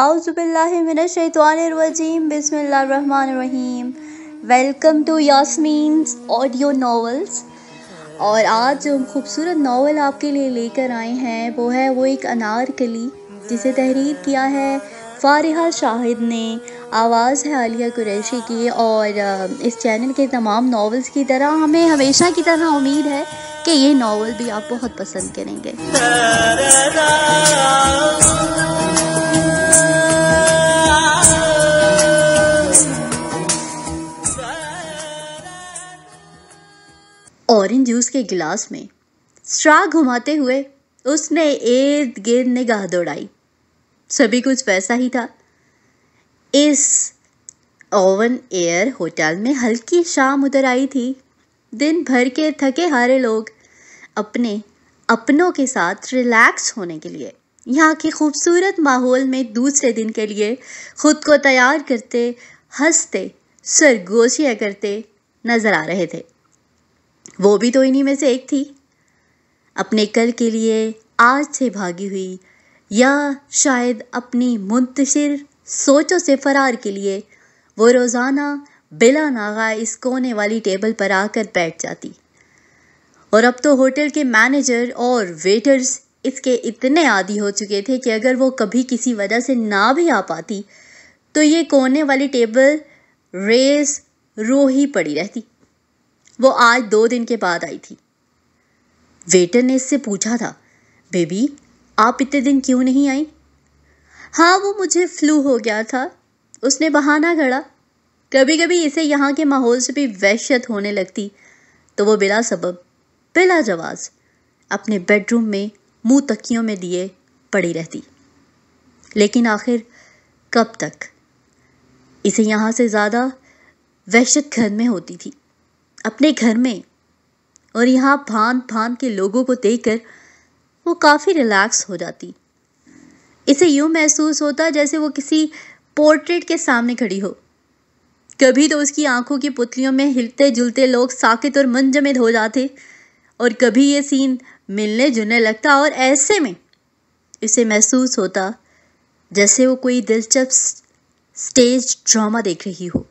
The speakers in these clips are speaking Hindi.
आउज़बिल्लाजीम बिसमीम welcome to Yasmeen's audio novels और आज जो खूबसूरत नावल आपके लिए लेकर आए हैं वो है वो एक अनारकली जिसे तहरीर किया है फ़ारहा शाहिद ने आवाज़ है आलिया कुरैशी की और इस चैनल के तमाम नावल्स की तरह हमें हमेशा की तरह उम्मीद है कि ये नावल भी आप बहुत पसंद करेंगे ऑरेंज जूस के गिलास में स्ट्रा घुमाते हुए उसने इर्द गिर्द निगाह दौड़ाई सभी कुछ वैसा ही था इस ओवन एयर होटल में हल्की शाम उतर आई थी दिन भर के थके हारे लोग अपने अपनों के साथ रिलैक्स होने के लिए यहाँ के खूबसूरत माहौल में दूसरे दिन के लिए खुद को तैयार करते हंसते सरगोशियाँ करते नज़र आ रहे थे वो भी तो इन्हीं में से एक थी अपने कल के लिए आज से भागी हुई या शायद अपनी मुंतशिर सोचों से फरार के लिए वो रोज़ाना बिला नागा इस कोने वाली टेबल पर आकर बैठ जाती और अब तो होटल के मैनेजर और वेटर्स इसके इतने आदि हो चुके थे कि अगर वो कभी किसी वजह से ना भी आ पाती तो ये कोने वाली टेबल रेस रो ही पड़ी रहती वो आज दो दिन के बाद आई थी वेटर ने इससे पूछा था बेबी आप इतने दिन क्यों नहीं आई हाँ वो मुझे फ्लू हो गया था उसने बहाना गढ़ा कभी कभी इसे यहाँ के माहौल से भी वहशत होने लगती तो वो बिला सबब बिला जवाज अपने बेडरूम में मुंह तकियों में दिए पड़ी रहती लेकिन आखिर कब तक इसे यहाँ से ज़्यादा वहशत घर में होती थी अपने घर में और यहाँ भांत भांत के लोगों को देखकर वो काफ़ी रिलैक्स हो जाती इसे यूँ महसूस होता जैसे वो किसी पोर्ट्रेट के सामने खड़ी हो कभी तो उसकी आंखों की पुतलियों में हिलते जुलते लोग साकित और मनजमित हो जाते और कभी ये सीन मिलने जुलने लगता और ऐसे में इसे महसूस होता जैसे वो कोई दिलचस्प स्टेज ड्रामा देख रही हो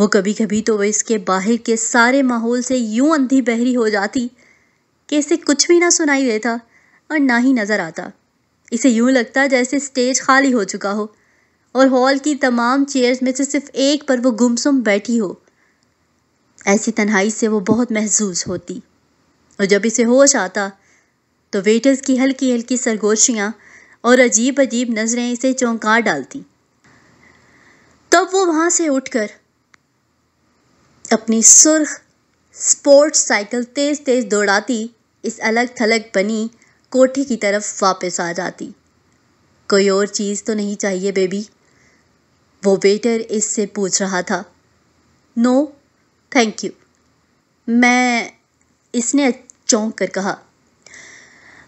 वो कभी कभी तो वह इसके बाहर के सारे माहौल से यूं अंधी बहरी हो जाती कि इसे कुछ भी ना सुनाई देता और ना ही नज़र आता इसे यूं लगता जैसे स्टेज खाली हो चुका हो और हॉल की तमाम चेयर्स में से सिर्फ एक पर वो गुमसुम बैठी हो ऐसी तन्हाई से वो बहुत महसूस होती और जब इसे होश आता तो वेटर्स की हल्की हल्की सरगोशियाँ और अजीब अजीब नज़रें इसे चौंका डालती तब वो वहाँ से उठकर अपनी सुर्ख स्पोर्ट्स साइकिल तेज तेज दौड़ाती इस अलग थलग बनी कोठी की तरफ वापस आ जाती कोई और चीज़ तो नहीं चाहिए बेबी वो वेटर इससे पूछ रहा था नो थैंक यू मैं इसने चौंक कर कहा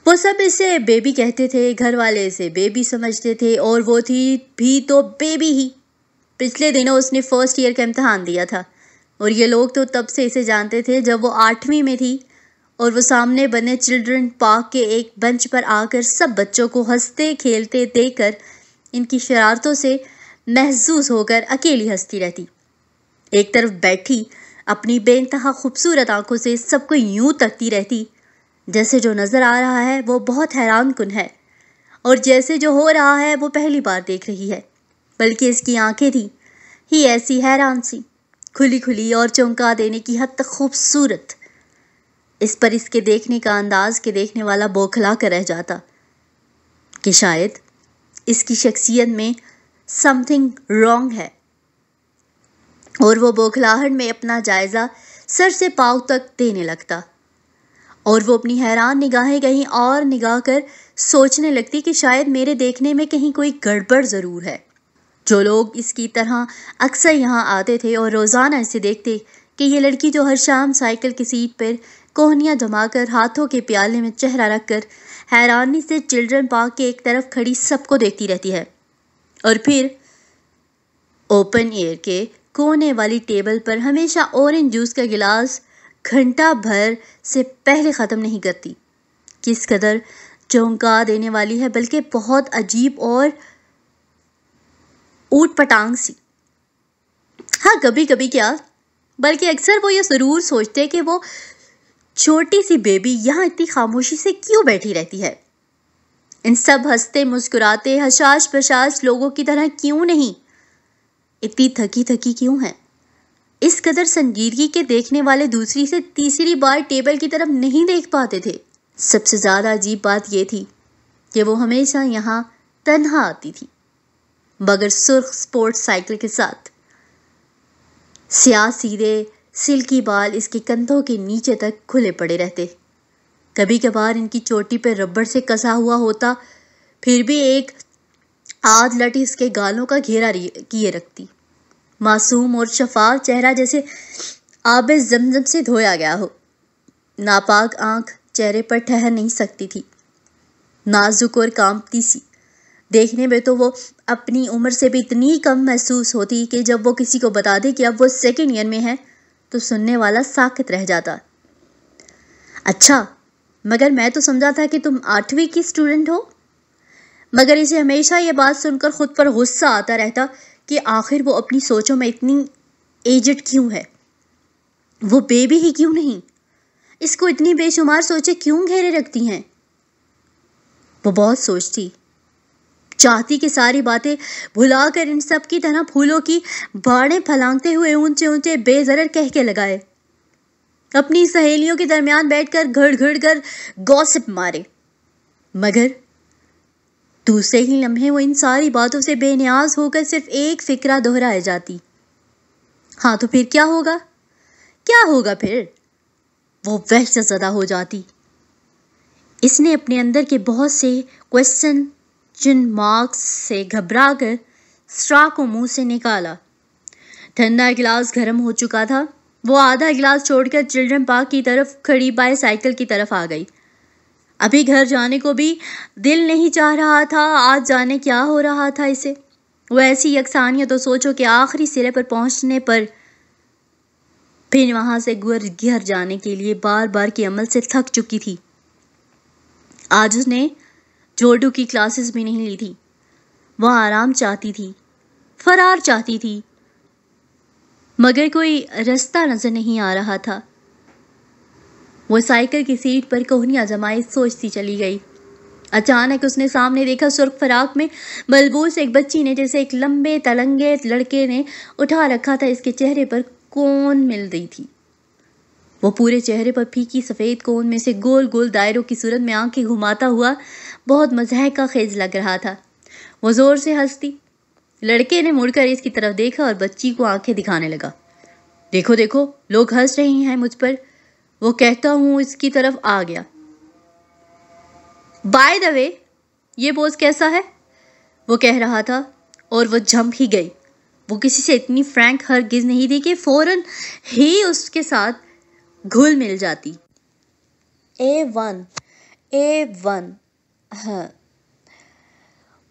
वो सब इसे बेबी कहते थे घर वाले इसे बेबी समझते थे और वो थी भी तो बेबी ही पिछले दिनों उसने फर्स्ट ईयर का इम्तहान दिया था और ये लोग तो तब से इसे जानते थे जब वो आठवीं में थी और वो सामने बने चिल्ड्रन पार्क के एक बेंच पर आकर सब बच्चों को हंसते खेलते देखकर इनकी शरारतों से महसूस होकर अकेली हंसती रहती एक तरफ बैठी अपनी बेानतहा खूबसूरत आंखों से सबको यूं तकती रहती जैसे जो नज़र आ रहा है वो बहुत हैरान कन है और जैसे जो हो रहा है वो पहली बार देख रही है बल्कि इसकी आंखें थी ही ऐसी हैरान सी खुली खुली और चौंका देने की हद तक खूबसूरत इस पर इसके देखने का अंदाज के देखने वाला बौखला कर रह जाता कि शायद इसकी शख्सियत में समथिंग रॉन्ग है और वो बौखलाहट में अपना जायज़ा सर से पाँव तक देने लगता और वो अपनी हैरान निगाहें कहीं और निगाह कर सोचने लगती कि शायद मेरे देखने में कहीं कोई गड़बड़ ज़रूर है जो लोग इसकी तरह अक्सर यहाँ आते थे और रोज़ाना इसे देखते कि ये लड़की जो हर शाम साइकिल की सीट पर कोहनियाँ जमाकर हाथों के प्याले में चेहरा रखकर हैरानी से चिल्ड्रन पार्क के एक तरफ खड़ी सबको देखती रहती है और फिर ओपन एयर के कोने वाली टेबल पर हमेशा ऑरेंज जूस का गिलास घंटा भर से पहले ख़त्म नहीं करती किस कदर चौंका देने वाली है बल्कि बहुत अजीब और ऊट पटांग सी हाँ कभी कभी क्या बल्कि अक्सर वो ये ज़रूर सोचते कि वो छोटी सी बेबी यहाँ इतनी खामोशी से क्यों बैठी रहती है इन सब हंसते मुस्कुराते हशाश बशाश लोगों की तरह क्यों नहीं इतनी थकी थकी क्यों है इस कदर संजीदगी के देखने वाले दूसरी से तीसरी बार टेबल की तरफ नहीं देख पाते थे सबसे ज़्यादा अजीब बात ये थी कि वो हमेशा यहाँ तन्हा आती थी मगर सुर्ख स्पोर्ट्स साइकिल के साथ स्याह सीधे सिल्की बाल इसके कंधों के नीचे तक खुले पड़े रहते कभी कभार इनकी चोटी पर रबड़ से कसा हुआ होता फिर भी एक आध लट इसके गालों का घेरा किए रखती मासूम और शफाफ चेहरा जैसे आब जमजम से धोया गया हो नापाक आंख चेहरे पर ठहर नहीं सकती थी नाजुक और कांपती सी देखने में तो वो अपनी उम्र से भी इतनी कम महसूस होती कि जब वो किसी को बता दे कि अब वो सेकेंड ईयर में है तो सुनने वाला साकित रह जाता अच्छा मगर मैं तो समझा था कि तुम आठवीं की स्टूडेंट हो मगर इसे हमेशा ये बात सुनकर खुद पर गुस्सा आता रहता कि आखिर वो अपनी सोचों में इतनी एजड क्यों है वो बेबी ही क्यों नहीं इसको इतनी बेशुमार सोचें क्यों घेरे रखती हैं वो बहुत सोचती चाहती की सारी बातें भुलाकर इन सब की तरह फूलों की बाड़े फलांगते हुए ऊंचे ऊंचे बेजर कह के लगाए अपनी सहेलियों के दरमियान बैठकर घड़ घड़ कर गॉसिप मारे मगर दूसरे ही लम्हे वो इन सारी बातों से बेनियाज होकर सिर्फ एक फिक्रा दोहराए जाती हाँ तो फिर क्या होगा क्या होगा फिर वो वह ज़दा हो जाती इसने अपने अंदर के बहुत से क्वेश्चन जिन मार्क्स से घबरा कर स्ट्रा को मुंह से निकाला ठंडा गिलास गर्म हो चुका था वो आधा गिलास छोड़कर चिल्ड्रन पार्क की तरफ खड़ी साइकिल की तरफ आ गई अभी घर जाने को भी दिल नहीं चाह रहा था आज जाने क्या हो रहा था इसे वो ऐसी यकसानियत तो सोचो कि आखिरी सिरे पर पहुंचने पर फिर वहां से गुर घर जाने के लिए बार बार के अमल से थक चुकी थी आज उसने जोडू की क्लासेस भी नहीं ली थी वह आराम चाहती थी फरार चाहती थी मगर कोई रास्ता नज़र नहीं आ रहा था वो साइकिल की सीट पर कोहनिया जमाए सोचती चली गई अचानक उसने सामने देखा सुर्ख फराक में बलबूस एक बच्ची ने जैसे एक लंबे तलंगे लड़के ने उठा रखा था इसके चेहरे पर कोन मिल रही थी वो पूरे चेहरे पर फीकी सफ़ेद कोन में से गोल गोल दायरों की सूरत में आंखें घुमाता हुआ बहुत का खेज लग रहा था वो जोर से हंसती लड़के ने मुड़कर इसकी तरफ देखा और बच्ची को आंखें दिखाने लगा देखो देखो लोग हंस रहे हैं मुझ पर वो कहता हूँ इसकी तरफ आ गया बाय द वे ये बोझ कैसा है वो कह रहा था और वो जंप ही गई वो किसी से इतनी फ्रैंक हर गिज नहीं थी कि फ़ौरन ही उसके साथ घुल मिल जाती ए वन ए वन हाँ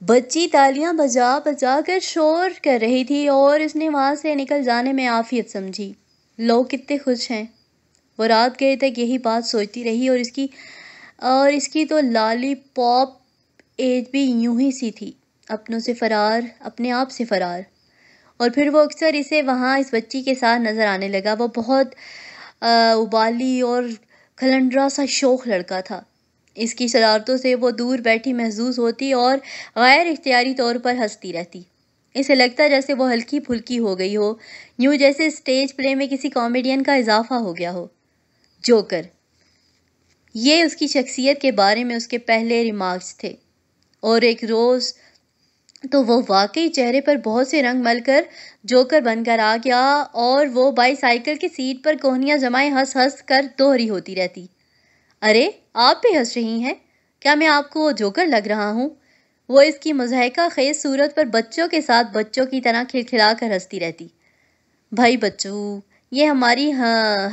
बच्ची तालियां बजा बजा कर शोर कर रही थी और इसने वहाँ से निकल जाने में आफियत समझी लोग कितने खुश हैं वो रात गए तक यही बात सोचती रही और इसकी और इसकी तो लाली पॉप एज भी यूं ही सी थी अपनों से फरार अपने आप से फरार और फिर वो अक्सर इसे वहाँ इस बच्ची के साथ नज़र आने लगा वो बहुत आ, उबाली और खलंडरा सा शोख लड़का था इसकी शरारतों से वो दूर बैठी महसूस होती और गैर इख्तियारी तौर पर हंसती रहती इसे लगता जैसे वो हल्की फुल्की हो गई हो यूँ जैसे स्टेज प्ले में किसी कॉमेडियन का इजाफा हो गया हो जोकर ये उसकी शख्सियत के बारे में उसके पहले रिमार्क्स थे और एक रोज़ तो वो वाकई चेहरे पर बहुत से रंग मल कर जोकर बनकर आ गया और वो बाईसाइकिल की सीट पर कोहनियाँ जमाएं हंस हंस कर दोहरी होती रहती अरे आप भी हंस रही हैं क्या मैं आपको जोकर लग रहा हूँ वो इसकी मजहका खेज सूरत पर बच्चों के साथ बच्चों की तरह खिलखिला कर हंसती रहती भाई बच्चों ये हमारी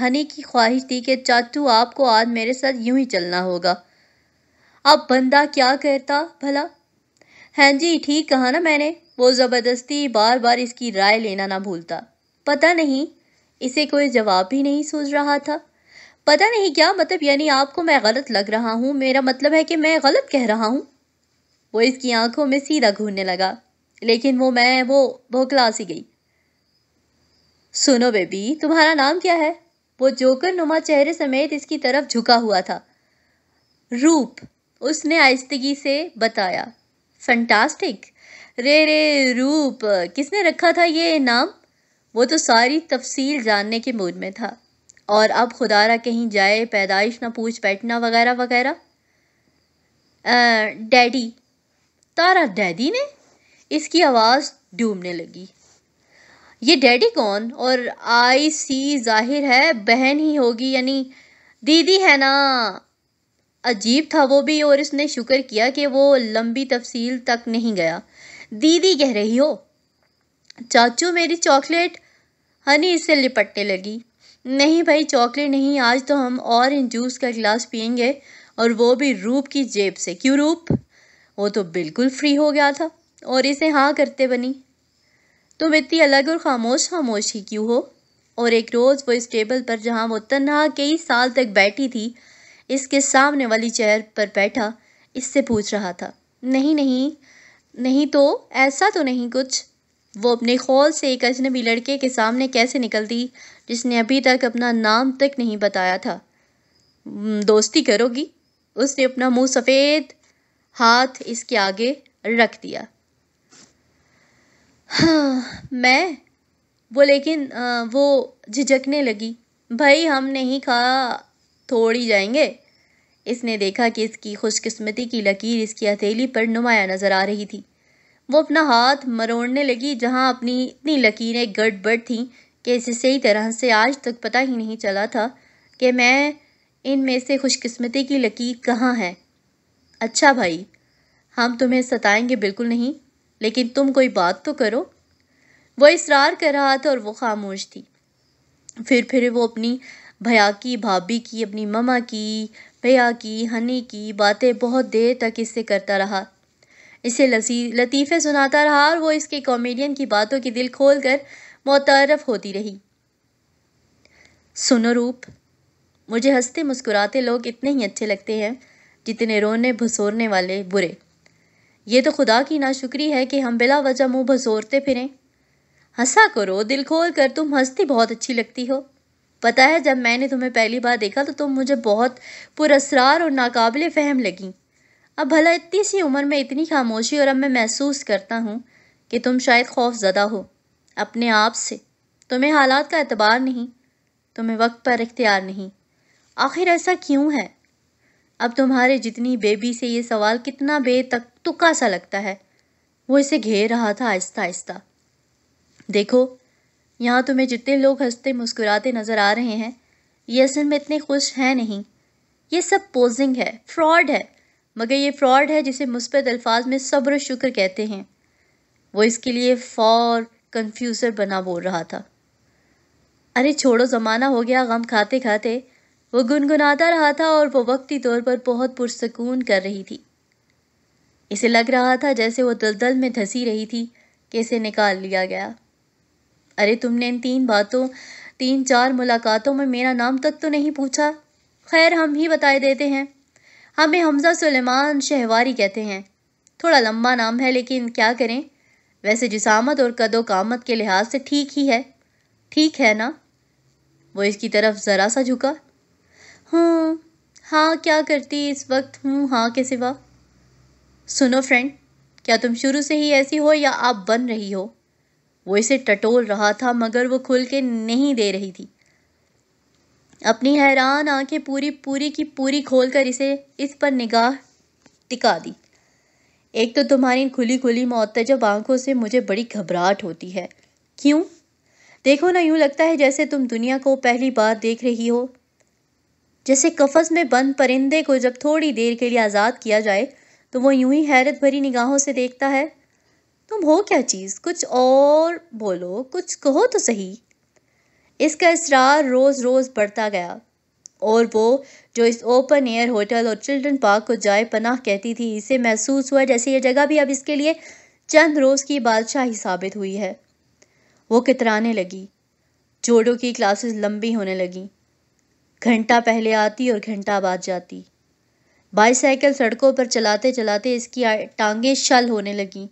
हनी की ख्वाहिश थी कि चाचू आपको आज मेरे साथ यूं ही चलना होगा अब बंदा क्या कहता भला हैं हाँ जी ठीक कहा ना मैंने वो ज़बरदस्ती बार बार इसकी राय लेना ना भूलता पता नहीं इसे कोई जवाब ही नहीं सूझ रहा था पता नहीं क्या मतलब यानी आपको मैं गलत लग रहा हूँ मेरा मतलब है कि मैं गलत कह रहा हूँ वो इसकी आंखों में सीधा घूरने लगा लेकिन वो मैं वो भोकला सी गई सुनो बेबी तुम्हारा नाम क्या है वो जोकर नुमा चेहरे समेत इसकी तरफ झुका हुआ था रूप उसने आयस्तगी से बताया फंटास्टिक रे रे रूप किसने रखा था ये नाम वो तो सारी तफसील जानने के मूड में था और अब खुदा रा कहीं जाए पैदाइश ना पूछ बैठना वगैरह वगैरह डैडी तारा डैडी ने इसकी आवाज़ डूबने लगी ये डैडी कौन और आई सी जाहिर है बहन ही होगी यानी दीदी है ना अजीब था वो भी और इसने शुक्र किया कि वो लंबी तफसील तक नहीं गया दीदी कह रही हो चाचू मेरी चॉकलेट हनी इससे लिपटने लगी नहीं भाई चॉकलेट नहीं आज तो हम इन जूस का गिलास पियेंगे और वो भी रूप की जेब से क्यों रूप वो तो बिल्कुल फ्री हो गया था और इसे हाँ करते बनी तुम इतनी अलग और खामोश खामोश ही क्यों हो और एक रोज़ वो इस टेबल पर जहाँ वो तन्हा कई साल तक बैठी थी इसके सामने वाली चेयर पर बैठा इससे पूछ रहा था नहीं नहीं नहीं तो ऐसा तो नहीं कुछ वो अपने खौल से एक अजनबी लड़के के सामने कैसे निकलती जिसने अभी तक अपना नाम तक नहीं बताया था दोस्ती करोगी उसने अपना मुंह सफ़ेद हाथ इसके आगे रख दिया हाँ मैं वो लेकिन आ, वो झिझकने लगी भाई हम नहीं खा थोड़ी जाएंगे इसने देखा कि इसकी खुशकिस्मती की लकीर इसकी हथेली पर नुमाया नज़र आ रही थी वो अपना हाथ मरोड़ने लगी जहाँ अपनी इतनी लकीरें गड़बड़ थीं कि इसे सही तरह से आज तक पता ही नहीं चला था कि मैं इनमें से खुशकिस्मती की लकीर कहाँ है अच्छा भाई हम तुम्हें सताएंगे बिल्कुल नहीं लेकिन तुम कोई बात तो करो वो इसरार कर रहा था और वो खामोश थी फिर फिर वो अपनी भया की भाभी की अपनी ममा की भैया की हनी की बातें बहुत देर तक इससे करता रहा इसे लतीफ़े सुनाता रहा और वो इसके कॉमेडियन की बातों की दिल खोल कर मुतरफ होती रही सुनो रूप मुझे हंसते मुस्कुराते लोग इतने ही अच्छे लगते हैं जितने रोने भसोरने वाले बुरे ये तो खुदा की नाशुक्री है कि हम बिला वजह मुँह भसोरते फिरें हंसा करो दिल खोल कर तुम हंसती बहुत अच्छी लगती हो पता है जब मैंने तुम्हें पहली बार देखा तो तुम मुझे बहुत पुरसरार और नाकाबिल फ़हम लगी अब भला इतनी सी उम्र में इतनी खामोशी और अब मैं महसूस करता हूँ कि तुम शायद खौफ ज़दा हो अपने आप से तुम्हें हालात का एतबार नहीं तुम्हें वक्त पर इख्तियार नहीं आखिर ऐसा क्यों है अब तुम्हारे जितनी बेबी से ये सवाल कितना बेतक तुका सा लगता है वो इसे घेर रहा था आहिस्ता आहिस्ता देखो यहाँ तुम्हें जितने लोग हंसते मुस्कुराते नज़र आ रहे हैं ये असल में इतने खुश हैं नहीं ये सब पोजिंग है फ्रॉड है मगर ये फ्रॉड है जिसे मुस्बत अल्फाज में सब्र शुक्र कहते हैं वो इसके लिए फ़ौर कन्फ्यूज़र बना बोल रहा था अरे छोड़ो ज़माना हो गया गम खाते खाते वो गुनगुनाता रहा था और वो वक्ती तौर पर बहुत पुरसकून कर रही थी इसे लग रहा था जैसे वो दलदल में धसी रही थी कि इसे निकाल लिया गया अरे तुमने इन तीन बातों तीन चार मुलाकातों में मेरा नाम तक तो नहीं पूछा खैर हम ही बताए देते हैं हमें हमज़ा सुलेमान शहवारी कहते हैं थोड़ा लंबा नाम है लेकिन क्या करें वैसे जिसामत और कदो कामत के लिहाज से ठीक ही है ठीक है ना वो इसकी तरफ ज़रा सा झुका हूँ हम्म, हाँ क्या करती इस वक्त हूँ हाँ के सिवा सुनो फ्रेंड क्या तुम शुरू से ही ऐसी हो या आप बन रही हो वो इसे टटोल रहा था मगर वो खुल के नहीं दे रही थी अपनी हैरान आंखें पूरी पूरी की पूरी खोलकर इसे इस पर निगाह टिका दी एक तो तुम्हारी खुली खुली मौत जब आंखों से मुझे बड़ी घबराहट होती है क्यों देखो ना यूं लगता है जैसे तुम दुनिया को पहली बार देख रही हो जैसे कफस में बंद परिंदे को जब थोड़ी देर के लिए आज़ाद किया जाए तो वो यूं ही हैरत भरी निगाहों से देखता है तुम हो क्या चीज़ कुछ और बोलो कुछ कहो तो सही इसका इसरार रोज़ रोज़ बढ़ता गया और वो जो इस ओपन एयर होटल और चिल्ड्रन पार्क को जाए पनाह कहती थी इसे महसूस हुआ जैसे ये जगह भी अब इसके लिए चंद रोज़ की बादशाही साबित हुई है वो कितराने लगी जोड़ों की क्लासेस लंबी होने लगी घंटा पहले आती और घंटा बाद जाती बाईसाइकिल सड़कों पर चलाते चलाते इसकी टांगें शल होने लगीं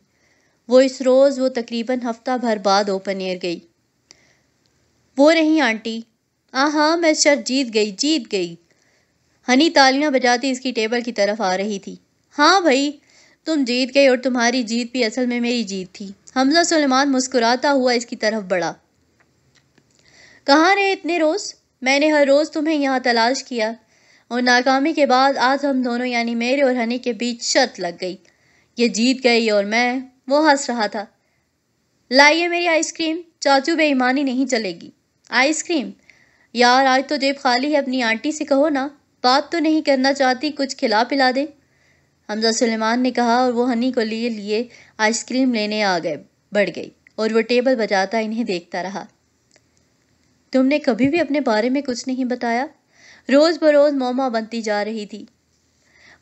वो इस रोज़ वो तकरीबन हफ्ता भर बाद ओपन एयर गई वो रही आंटी आ हाँ मैं शर्त जीत गई जीत गई हनी तालियां बजाती इसकी टेबल की तरफ आ रही थी हाँ भाई तुम जीत गई और तुम्हारी जीत भी असल में मेरी जीत थी हमजा सुलेमान मुस्कुराता हुआ इसकी तरफ बढ़ा कहाँ रहे इतने रोज़ मैंने हर रोज़ तुम्हें यहाँ तलाश किया और नाकामी के बाद आज हम दोनों यानी मेरे और हनी के बीच शर्त लग गई ये जीत गई और मैं वो हंस रहा था लाइए मेरी आइसक्रीम चाचू बेईमानी नहीं चलेगी आइसक्रीम यार आज तो जेब खाली है अपनी आंटी से कहो ना बात तो नहीं करना चाहती कुछ खिला पिला दे हमजा सुलेमान ने कहा और वो हनी को लिए लिए आइसक्रीम लेने आ गए बढ़ गई और वो टेबल बजाता इन्हें देखता रहा तुमने कभी भी अपने बारे में कुछ नहीं बताया रोज़ बरोज़ मोमा बनती जा रही थी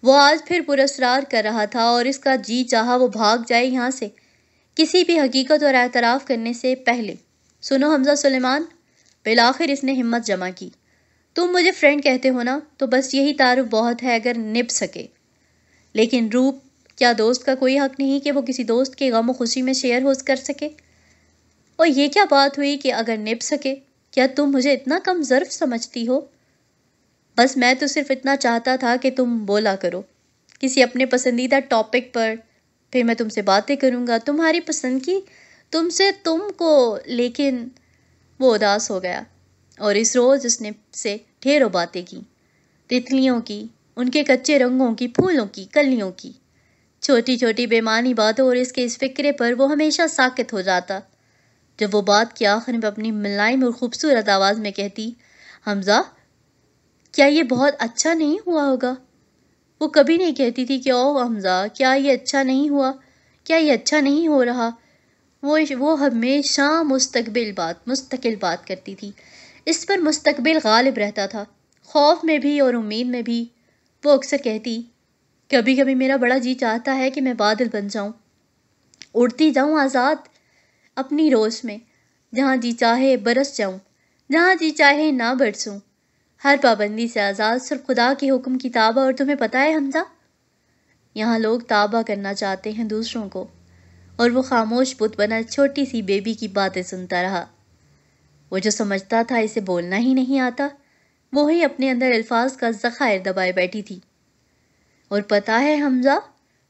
वो आज फिर पुरस्कार कर रहा था और इसका जी चाहा वो भाग जाए यहाँ से किसी भी हकीकत और एतराफ़ करने से पहले सुनो हमजा सुलेमान बिल आखिर इसने हिम्मत जमा की तुम मुझे फ्रेंड कहते हो ना तो बस यही तारुफ बहुत है अगर निप सके लेकिन रूप क्या दोस्त का कोई हक नहीं कि वो किसी दोस्त के गम खुशी में शेयर होस्ट कर सके और ये क्या बात हुई कि अगर निप सके क्या तुम मुझे इतना कम जर्फ समझती हो बस मैं तो सिर्फ इतना चाहता था कि तुम बोला करो किसी अपने पसंदीदा टॉपिक पर फिर मैं तुमसे बातें करूँगा तुम्हारी पसंद की तुमसे तुम को लेकिन वो उदास हो गया और इस रोज़ उसने से ढेरों बातें की तितलियों की उनके कच्चे रंगों की फूलों की कलियों की छोटी छोटी बेमानी बातों और इसके इस फिक्रे पर वो हमेशा साकित हो जाता जब वो बात के आखिर में अपनी मुलायम और ख़ूबसूरत आवाज़ में कहती हमज़ा क्या ये बहुत अच्छा नहीं हुआ होगा वो कभी नहीं कहती थी कि ओ हमज़ा क्या ये अच्छा नहीं हुआ क्या ये अच्छा नहीं हो रहा वो वो हमेशा मुस्तबिल बात मुस्तकिल बात करती थी इस पर मुस्तबिल गालिब रहता था खौफ में भी और उम्मीद में भी वो अक्सर कहती कभी कभी मेरा बड़ा जी चाहता है कि मैं बादल बन जाऊँ उड़ती जाऊँ आज़ाद अपनी रोज़ में जहाँ जी चाहे बरस जाऊँ जहाँ जी चाहे ना बरसूँ हर पाबंदी से आज़ाद सिर्फ खुदा के हुक्म की ताबा और तुम्हें पता है हमजा यहाँ लोग ताबा करना चाहते हैं दूसरों को और वो खामोश बुत बना छोटी सी बेबी की बातें सुनता रहा वो जो समझता था इसे बोलना ही नहीं आता वो ही अपने अंदर अल्फाज का ज़खायर दबाए बैठी थी और पता है हमज़ा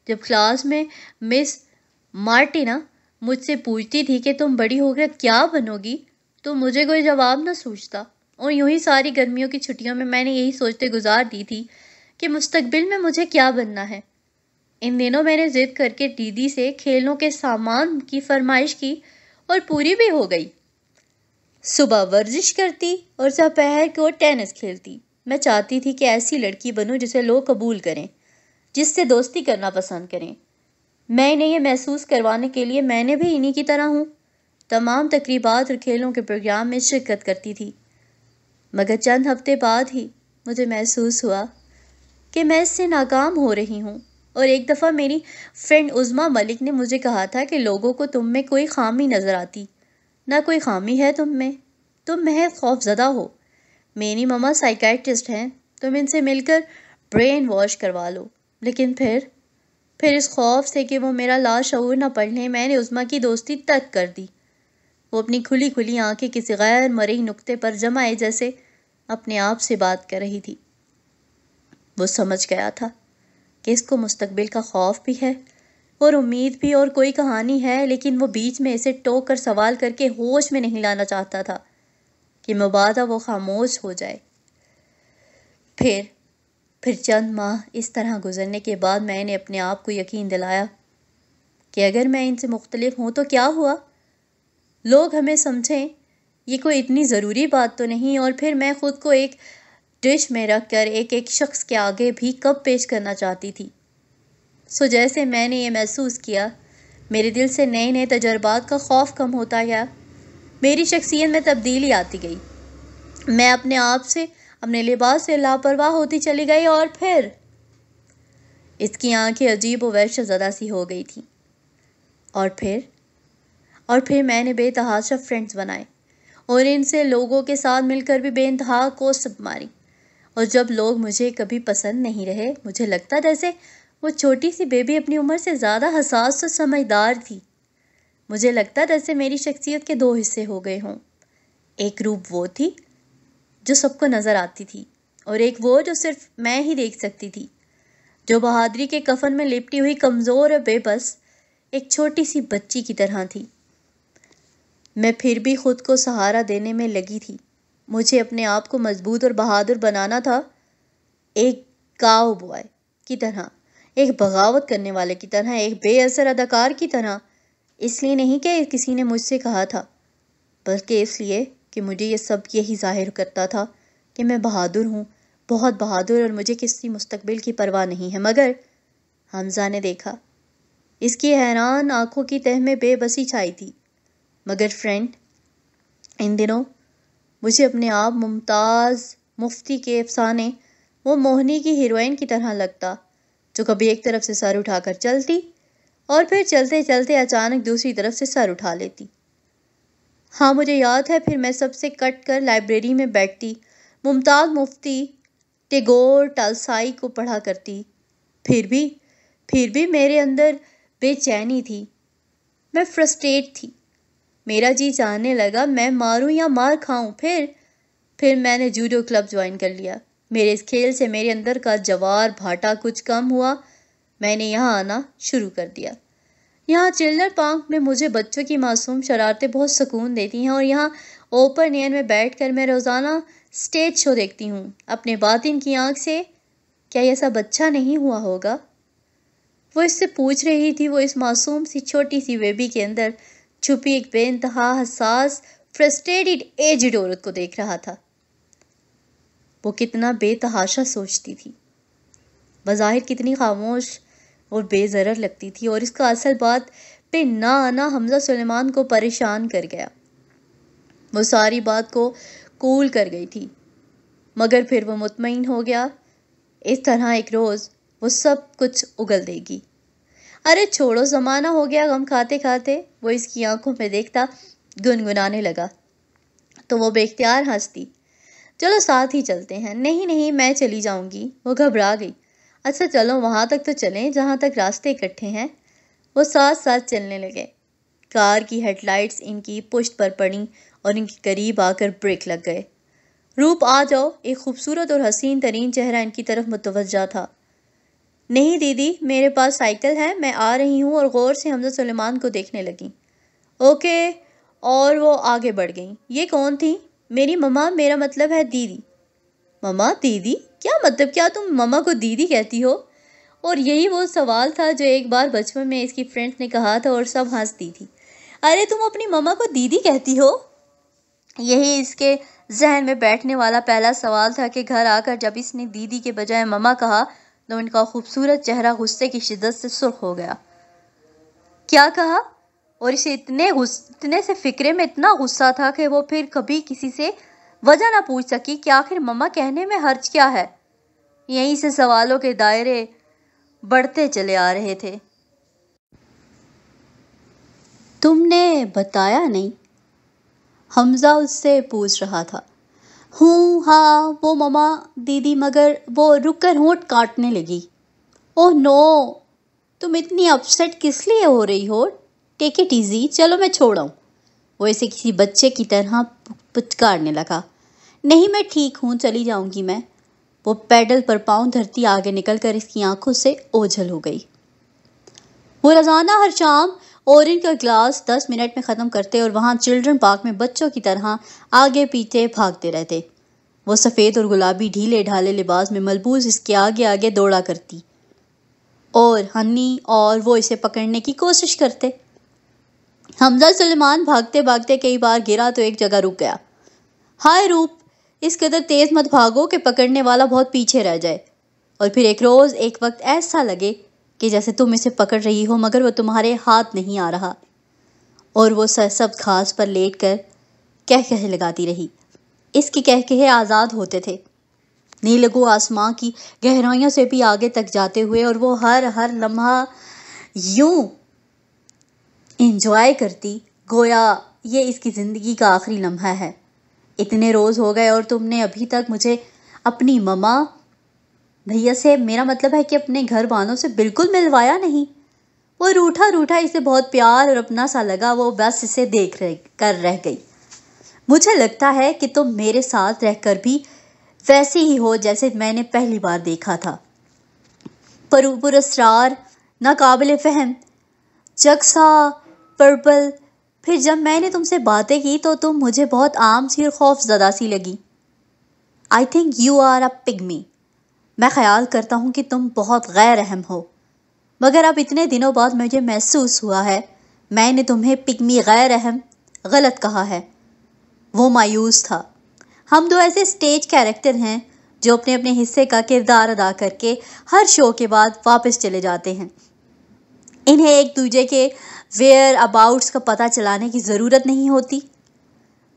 जब क्लास में मिस मार्टिना मुझसे पूछती थी कि तुम बड़ी होकर क्या बनोगी तो मुझे कोई जवाब ना सूझता और यूं ही सारी गर्मियों की छुट्टियों में मैंने यही सोचते गुजार दी थी कि मुस्तबिल में मुझे क्या बनना है इन दिनों मैंने ज़िद करके दीदी से खेलों के सामान की फरमाइश की और पूरी भी हो गई सुबह वर्जिश करती और दोपहर को टेनिस खेलती मैं चाहती थी कि ऐसी लड़की बनूं जिसे लोग कबूल करें जिससे दोस्ती करना पसंद करें मैं इन्हें यह महसूस करवाने के लिए मैंने भी इन्हीं की तरह हूँ तमाम तकरीबात और खेलों के प्रोग्राम में शिरकत करती थी मगर चंद हफ्ते बाद ही मुझे महसूस हुआ कि मैं इससे नाकाम हो रही हूँ और एक दफ़ा मेरी फ्रेंड उज़मा मलिक ने मुझे कहा था कि लोगों को तुम में कोई खामी नज़र आती ना कोई खामी है तुम में तुम खौफ खौफजदा हो मेरी ममा साइकाट्रिस्ट हैं तुम इनसे मिलकर ब्रेन वॉश करवा लो लेकिन फिर फिर इस खौफ से कि वो मेरा लाशूर ना पढ़ लें मैंने उज़मा की दोस्ती तक कर दी वो अपनी खुली खुली आंखें किसी गैर मरई नुक्ते पर जमाए जैसे अपने आप से बात कर रही थी वो समझ गया था कि इसको मुस्तबिल का खौफ भी है और उम्मीद भी और कोई कहानी है लेकिन वो बीच में इसे टोक कर सवाल करके होश में नहीं लाना चाहता था कि मुबादा वो खामोश हो जाए फिर फिर चंद माह इस तरह गुजरने के बाद मैंने अपने आप को यकीन दिलाया कि अगर मैं इनसे मुख्तलिफ हूँ तो क्या हुआ लोग हमें समझें ये कोई इतनी ज़रूरी बात तो नहीं और फिर मैं ख़ुद को एक डिश में रख कर एक एक शख्स के आगे भी कब पेश करना चाहती थी सो जैसे मैंने ये महसूस किया मेरे दिल से नए नए तजर्बात का खौफ कम होता गया मेरी शख्सियत में तब्दीली आती गई मैं अपने आप से अपने लिबास से लापरवाह होती चली गई और फिर इसकी आंखें अजीब व ज़्यादा सी हो गई थी और फिर और फिर मैंने बेतहाशा फ्रेंड्स बनाए और इनसे लोगों के साथ मिलकर भी बेनतहा कोसप मारी और जब लोग मुझे कभी पसंद नहीं रहे मुझे लगता जैसे वो छोटी सी बेबी अपनी उम्र से ज़्यादा हसास और समझदार थी मुझे लगता जैसे मेरी शख्सियत के दो हिस्से हो गए हों एक रूप वो थी जो सबको नज़र आती थी और एक वो जो सिर्फ मैं ही देख सकती थी जो बहादरी के कफन में लिपटी हुई कमज़ोर और बेबस एक छोटी सी बच्ची की तरह थी मैं फिर भी खुद को सहारा देने में लगी थी मुझे अपने आप को मजबूत और बहादुर बनाना था एक काव बॉय की तरह एक बगावत करने वाले की तरह एक बेअसर अदाकार की तरह इसलिए नहीं कि किसी ने मुझसे कहा था बल्कि इसलिए कि मुझे ये सब यही जाहिर करता था कि मैं बहादुर हूँ बहुत बहादुर और मुझे किसी मुस्तबिल की परवाह नहीं है मगर हमजा ने देखा इसकी हैरान आंखों की तह में बेबसी छाई थी मगर फ्रेंड इन दिनों मुझे अपने आप मुमताज़ मुफ्ती के अफसाने वो मोहनी की हीरोइन की तरह लगता जो कभी एक तरफ से सर उठाकर चलती और फिर चलते चलते अचानक दूसरी तरफ से सर उठा लेती हाँ मुझे याद है फिर मैं सबसे कट कर लाइब्रेरी में बैठती मुमताज़ मुफ्ती टेगोर टालसाई को पढ़ा करती फिर भी फिर भी मेरे अंदर बेचैनी थी मैं फ्रस्ट्रेट थी मेरा जी चाहने लगा मैं मारूं या मार खाऊं फिर फिर मैंने जूडो क्लब ज्वाइन कर लिया मेरे इस खेल से मेरे अंदर का जवार भाटा कुछ कम हुआ मैंने यहाँ आना शुरू कर दिया यहाँ चिल्ड्रन पार्क में मुझे बच्चों की मासूम शरारतें बहुत सुकून देती हैं और यहाँ ओपन एयर में बैठ कर मैं रोज़ाना स्टेज शो देखती हूँ अपने बातिन की आँख से क्या यह सब अच्छा नहीं हुआ होगा वो इससे पूछ रही थी वो इस मासूम सी छोटी सी बेबी के अंदर छुपी एक बेानतहा हसास फ्रस्ट्रेटेड एजड औरत को देख रहा था वो कितना बेतहाशा सोचती थी बज़ाहिर कितनी खामोश और बेजर लगती थी और इसका असल बात पे ना आना हमजा सुलेमान को परेशान कर गया वो सारी बात को कूल कर गई थी मगर फिर वो मुतमिन हो गया इस तरह एक रोज़ वो सब कुछ उगल देगी अरे छोड़ो ज़माना हो गया गम खाते खाते वो इसकी आंखों में देखता गुनगुनाने लगा तो वो बेख्तियार हंसती चलो साथ ही चलते हैं नहीं नहीं मैं चली जाऊंगी वो घबरा गई अच्छा चलो वहाँ तक तो चलें जहाँ तक रास्ते इकट्ठे हैं वो साथ साथ चलने लगे कार की हेडलाइट्स इनकी पुष्ट पर पड़ी और इनके करीब आकर ब्रेक लग गए रूप आ जाओ एक खूबसूरत और हसीन तरीन चेहरा इनकी तरफ मुतवजा था नहीं दीदी मेरे पास साइकिल है मैं आ रही हूँ और गौर से हमजा सुलेमान को देखने लगी ओके और वो आगे बढ़ गई ये कौन थी मेरी ममा मेरा मतलब है दीदी ममा दीदी क्या मतलब क्या तुम ममा को दीदी कहती हो और यही वो सवाल था जो एक बार बचपन में इसकी फ्रेंड ने कहा था और सब हंसती थी अरे तुम अपनी ममा को दीदी कहती हो यही इसके जहन में बैठने वाला पहला सवाल था कि घर आकर जब इसने दीदी के बजाय ममा कहा तो उनका खूबसूरत चेहरा गुस्से की शिद्दत से सुर्ख हो गया क्या कहा और इसे इतने गुस् इतने से फिक्रे में इतना गुस्सा था कि वो फिर कभी किसी से वजह ना पूछ सकी कि आखिर मम्मा कहने में हर्ज क्या है यहीं से सवालों के दायरे बढ़ते चले आ रहे थे तुमने बताया नहीं हमजा उससे पूछ रहा था हूँ हाँ वो ममा दीदी मगर वो रुक कर होंठ काटने लगी ओह नो तुम इतनी अपसेट किस लिए हो रही हो टेक इट ईजी चलो मैं छोड़ाऊँ वो ऐसे किसी बच्चे की तरह पुचकारने लगा नहीं मैं ठीक हूँ चली जाऊँगी मैं वो पैडल पर पाँव धरती आगे निकल कर इसकी आंखों से ओझल हो गई वो रोज़ाना हर शाम और इनका क्लास दस मिनट में ख़त्म करते और वहाँ चिल्ड्रन पार्क में बच्चों की तरह आगे पीछे भागते रहते वो सफ़ेद और गुलाबी ढीले ढाले लिबास में मलबूस इसके आगे आगे दौड़ा करती और हनी और वो इसे पकड़ने की कोशिश करते हमजा सलमान भागते भागते कई बार गिरा तो एक जगह रुक गया हाय रूप इस कदर तेज़ मत भागो कि पकड़ने वाला बहुत पीछे रह जाए और फिर एक रोज़ एक वक्त ऐसा लगे कि जैसे तुम इसे पकड़ रही हो मगर वो तुम्हारे हाथ नहीं आ रहा और वो सब घास पर लेट कर कह कह लगाती रही इसकी कह कहे आज़ाद होते थे नीलगो आसमां की गहराइयों से भी आगे तक जाते हुए और वो हर हर लम्हा यूं इंजॉय करती गोया ये इसकी ज़िंदगी का आखिरी लम्हा है इतने रोज़ हो गए और तुमने अभी तक मुझे अपनी ममा भैया से मेरा मतलब है कि अपने घर वालों से बिल्कुल मिलवाया नहीं वो रूठा रूठा इसे बहुत प्यार और अपना सा लगा वो बस इसे देख रह कर रह गई मुझे लगता है कि तुम तो मेरे साथ रहकर भी वैसे ही हो जैसे मैंने पहली बार देखा था पर असरार नाकबिल फहम जगसा पर्पल फिर जब मैंने तुमसे बातें की तो तुम मुझे बहुत आम सी और खौफजदा सी लगी I think you are a pygmy मैं ख्याल करता हूँ कि तुम बहुत गैर अहम हो मगर अब इतने दिनों बाद मुझे महसूस हुआ है मैंने तुम्हें पिकमी गैर अहम गलत कहा है वो मायूस था हम दो ऐसे स्टेज कैरेक्टर हैं जो अपने अपने हिस्से का किरदार अदा करके हर शो के बाद वापस चले जाते हैं इन्हें एक दूजे के वेयर अबाउट्स का पता चलाने की ज़रूरत नहीं होती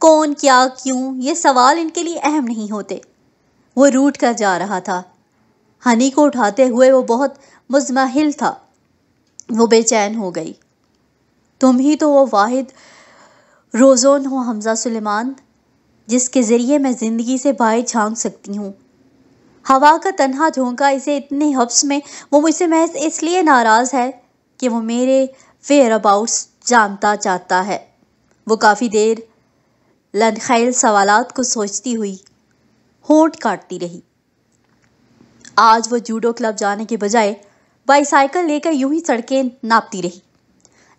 कौन क्या क्यों ये सवाल इनके लिए अहम नहीं होते वो रूट कर जा रहा था हनी को उठाते हुए वो बहुत मुजमहिल था वो बेचैन हो गई तुम ही तो वो वाहिद रोज़ोन हो हमज़ा सुलेमान जिसके ज़रिए मैं ज़िंदगी से बाहर झांक सकती हूँ हवा का तनहा झोंका इसे इतने हफ्स में वो मुझसे महज इसलिए नाराज़ है कि वो मेरे फेयर अबाउट्स जानता चाहता है वो काफ़ी देर लनखैल सवालात को सोचती हुई होंठ काटती रही आज वो जूडो क्लब जाने के बजाय बाईसाइकिल लेकर यूं ही सड़कें नापती रही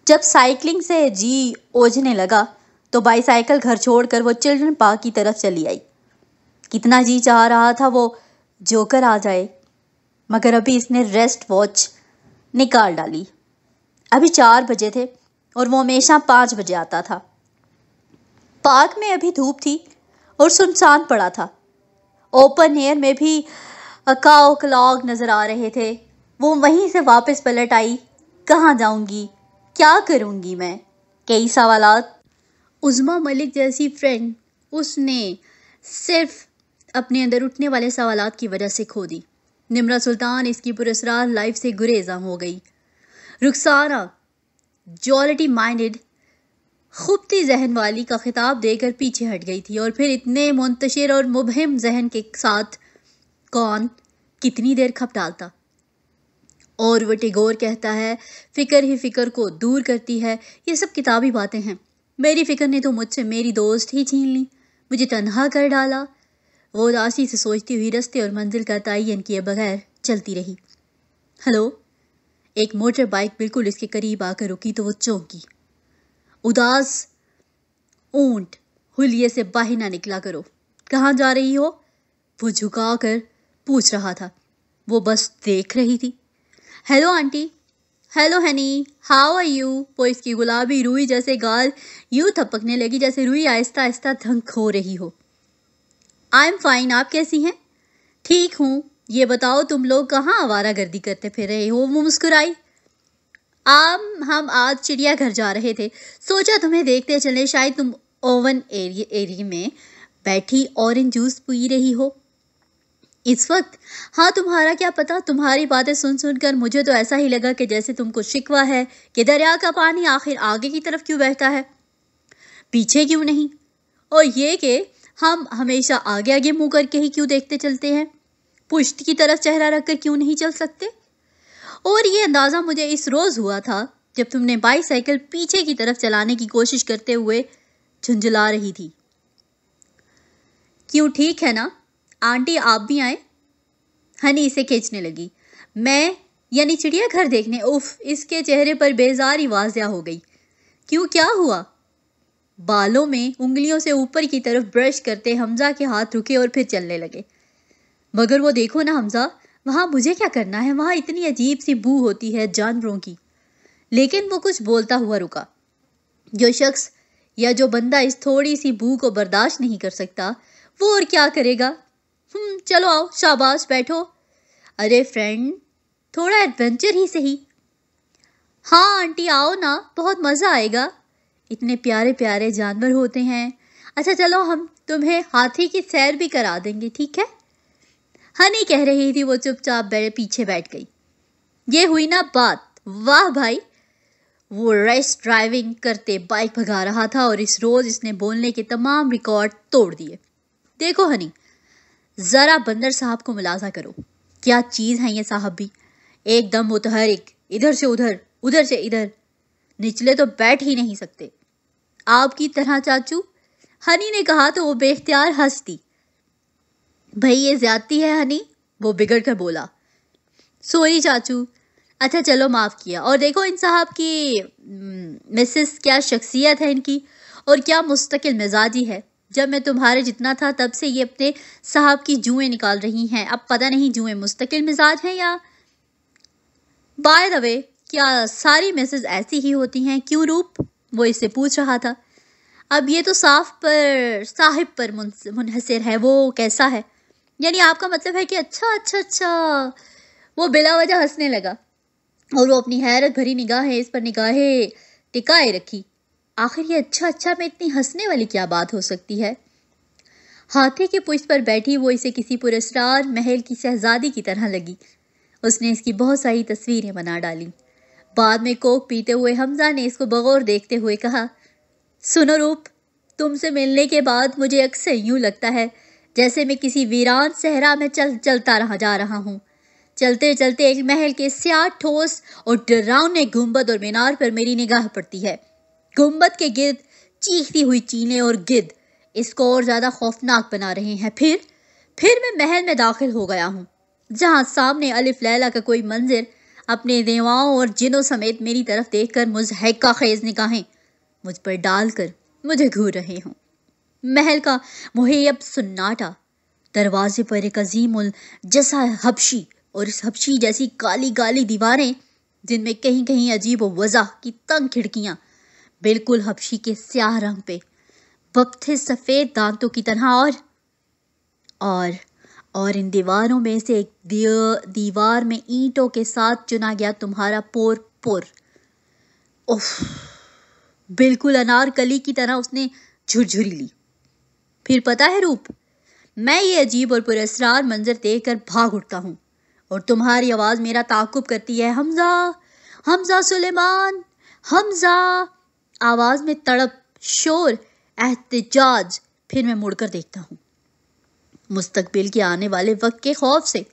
जब साइकिलिंग से जी ओझने लगा तो बाईसाइकिल घर छोड़कर वो चिल्ड्रन पार्क की तरफ चली आई कितना जी चाह रहा था वो जोकर आ जाए मगर अभी इसने रेस्ट वॉच निकाल डाली अभी चार बजे थे और वो हमेशा पाँच बजे आता था पार्क में अभी धूप थी और सुनसान पड़ा था ओपन एयर में भी अकाओ कलॉग नज़र आ रहे थे वो वहीं से वापस पलट आई कहाँ जाऊंगी क्या करूंगी मैं कई सवाल उज़मा मलिक जैसी फ्रेंड उसने सिर्फ अपने अंदर उठने वाले सवाल की वजह से खो दी निमरा सुल्तान इसकी पुरस्कार लाइफ से गुरेजा हो गई रुखसारा जॉलिटी माइंडेड खुबती जहन वाली का खिताब देकर पीछे हट गई थी और फिर इतने मुंतशिर और मुबहम जहन के साथ कौन कितनी देर खप डालता और वो टेगोर कहता है फ़िक्र ही फ़िक्र को दूर करती है ये सब किताबी बातें हैं मेरी फ़िक्र ने तो मुझसे मेरी दोस्त ही छीन ली मुझे तनहा कर डाला वो उदासी से सोचती हुई रस्ते और मंजिल का तयन किए बगैर चलती रही हेलो एक मोटर बाइक बिल्कुल इसके करीब आकर रुकी तो वो चौंकी उदास ऊंट हुलिये से बाहर ना निकला करो कहाँ जा रही हो वो झुका कर पूछ रहा था वो बस देख रही थी hello aunty hello honey how are you वो इसकी गुलाबी रुई जैसे गाल यूँ थपकने लगी जैसे रुई आहिस्ता आहिस्ता धंक हो रही हो आई एम फाइन आप कैसी हैं ठीक हूँ ये बताओ तुम लोग कहाँ आवारा गर्दी करते फिर रहे हो वो मुस्कुराई आम हम आज चिड़ियाघर जा रहे थे सोचा तुम्हें देखते चले शायद तुम ओवन एरिए एरिए में बैठी ऑरेंज जूस पी रही हो इस वक्त हाँ तुम्हारा क्या पता तुम्हारी बातें सुन सुनकर मुझे तो ऐसा ही लगा कि जैसे तुमको शिकवा है कि दरिया का पानी आखिर आगे की तरफ क्यों बहता है पीछे क्यों नहीं और ये कि हम हमेशा आगे आगे मुंह करके ही क्यों देखते चलते हैं पुश्त की तरफ चेहरा रखकर क्यों नहीं चल सकते और ये अंदाज़ा मुझे इस रोज़ हुआ था जब तुमने बाईसाइकिल पीछे की तरफ चलाने की कोशिश करते हुए झुंझुला रही थी क्यों ठीक है ना आंटी आप भी आए हनी इसे खींचने लगी मैं यानी चिड़ियाघर देखने उफ इसके चेहरे पर बेजारी वाजिया हो गई क्यों क्या हुआ बालों में उंगलियों से ऊपर की तरफ ब्रश करते हमजा के हाथ रुके और फिर चलने लगे मगर वो देखो ना हमजा वहां मुझे क्या करना है वहां इतनी अजीब सी बू होती है जानवरों की लेकिन वो कुछ बोलता हुआ रुका जो शख्स या जो बंदा इस थोड़ी सी बू को बर्दाश्त नहीं कर सकता वो और क्या करेगा हम्म, चलो आओ शाबाश बैठो अरे फ्रेंड थोड़ा एडवेंचर ही सही हाँ आंटी आओ ना बहुत मज़ा आएगा इतने प्यारे प्यारे जानवर होते हैं अच्छा चलो हम तुम्हें हाथी की सैर भी करा देंगे ठीक है हनी कह रही थी वो चुपचाप बैठ पीछे बैठ गई ये हुई ना बात वाह भाई वो रेस ड्राइविंग करते बाइक भगा रहा था और इस रोज़ इसने बोलने के तमाम रिकॉर्ड तोड़ दिए देखो हनी ज़रा बंदर साहब को मुलाजा करो क्या चीज़ है ये साहब भी एकदम मुतहरिक तो इधर से उधर उधर से इधर निचले तो बैठ ही नहीं सकते आपकी तरह चाचू हनी ने कहा तो वो बेख्तियार हंसती भाई ये ज्यादती है हनी वो बिगड़ कर बोला सॉरी चाचू अच्छा चलो माफ़ किया और देखो इन साहब की हम्म, मिसेस क्या शख्सियत है इनकी और क्या मुस्तकिल मिजाजी है जब मैं तुम्हारे जितना था तब से ये अपने साहब की जुएँ निकाल रही हैं अब पता नहीं जुएँ मुस्तकिल मिजाज हैं या बाय द वे क्या सारी मैसेज ऐसी ही होती हैं क्यों रूप वो इससे पूछ रहा था अब ये तो साफ पर साहिब पर मुनहसर है वो कैसा है यानी आपका मतलब है कि अच्छा अच्छा अच्छा वो बिला वजह हंसने लगा और वो अपनी हैरत भरी निगाहें इस पर निगाहें टिकाए रखी आखिर ये अच्छा अच्छा में इतनी हंसने वाली क्या बात हो सकती है हाथी के पुष्ट पर बैठी वो इसे किसी पुरस्कार महल की शहजादी की तरह लगी उसने इसकी बहुत सारी तस्वीरें बना डाली बाद में कोक पीते हुए हमजा ने इसको बगौर देखते हुए कहा सुनो रूप तुमसे मिलने के बाद मुझे अक्सर यूं लगता है जैसे मैं किसी वीरान सहरा में चल चलता रहा जा रहा हूँ चलते चलते एक महल के स्याह ठोस और डरावने गुंबद और मीनार पर मेरी निगाह पड़ती है गुम्बद के गिर्द चीखती हुई चीने और गिद्ध इसको और ज़्यादा खौफनाक बना रहे हैं फिर फिर मैं महल में दाखिल हो गया हूँ जहाँ सामने अलिफ लैला का कोई मंजर अपने देवाओं और जिनों समेत मेरी तरफ देख कर मुजहका खेज निगाहें मुझ पर डालकर मुझे घूर रहे हों महल का मुहैब सन्नाटा दरवाजे पर एक अजीम उल जैसा हबशी और इस हबशी जैसी काली काली दीवारें जिनमें कहीं कहीं अजीब वजह की तंग खिड़कियाँ बिल्कुल हबशी के स्याह रंग पे बपथे सफ़ेद दांतों की तरह और और और इन दीवारों में से एक दीवार में ईंटों के साथ चुना गया तुम्हारा पोर पोर उफ बिल्कुल अनारकली की तरह उसने झुरझुरी ली फिर पता है रूप मैं ये अजीब और पुरस्कार मंजर देख कर भाग उठता हूँ और तुम्हारी आवाज़ मेरा ताकुब करती है हमज़ा हमज़ा सुलेमान हमज़ा आवाज में तड़प शोर एहतजाज फिर मैं मुड़कर देखता हूँ मुस्तकबिल के आने वाले वक्त के खौफ से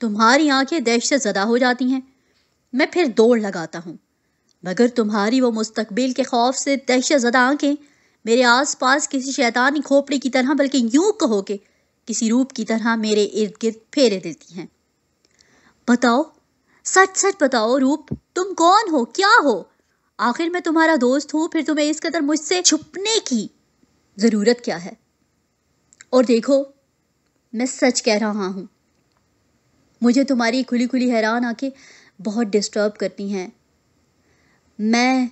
तुम्हारी आंखें दहशत ज़दा हो जाती हैं मैं फिर दौड़ लगाता हूँ मगर तुम्हारी वो मुस्तकबिल के खौफ से दहशत ज़दा आंखें मेरे आसपास किसी शैतानी खोपड़ी की तरह बल्कि यूं कहो के किसी रूप की तरह मेरे इर्द गिर्द फेरे देती हैं बताओ सच सच बताओ रूप तुम कौन हो क्या हो आखिर मैं तुम्हारा दोस्त हूं फिर तुम्हें इस कदर मुझसे छुपने की ज़रूरत क्या है और देखो मैं सच कह रहा हूँ मुझे तुम्हारी खुली खुली हैरान आके बहुत डिस्टर्ब करती हैं मैं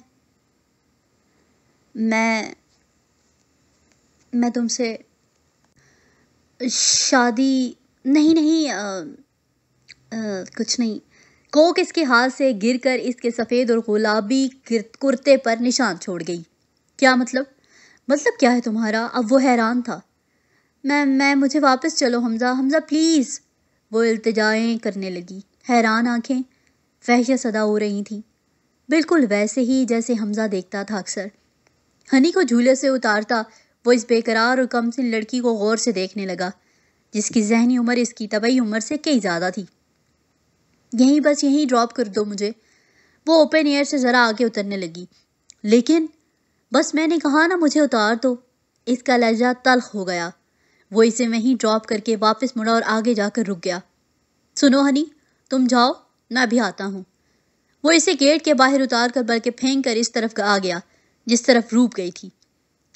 मैं मैं तुमसे शादी नहीं नहीं आ, आ, कुछ नहीं कोक इसके हाथ से गिरकर इसके सफ़ेद और गुलाबी कुर्ते पर निशान छोड़ गई क्या मतलब मतलब क्या है तुम्हारा अब वो हैरान था मैं मैं मुझे वापस चलो हमज़ा हमज़ा प्लीज़ वो अल्तजाएँ करने लगी हैरान आंखें फहशत सदा हो रही थी बिल्कुल वैसे ही जैसे हमज़ा देखता था अक्सर हनी को झूले से उतारता वो इस बेकरार और कमसिन लड़की को गौर से देखने लगा जिसकी जहनी उम्र इसकी तबई उम्र से कई ज़्यादा थी यहीं बस यहीं ड्रॉप कर दो मुझे वो ओपन एयर से ज़रा आगे उतरने लगी लेकिन बस मैंने कहा ना मुझे उतार दो तो। इसका लहजा तलख हो गया वो इसे वहीं ड्रॉप करके वापस मुड़ा और आगे जाकर रुक गया सुनो हनी तुम जाओ मैं अभी आता हूँ वो इसे गेट के बाहर उतार कर बल्कि फेंक कर इस तरफ आ गया जिस तरफ रूप गई थी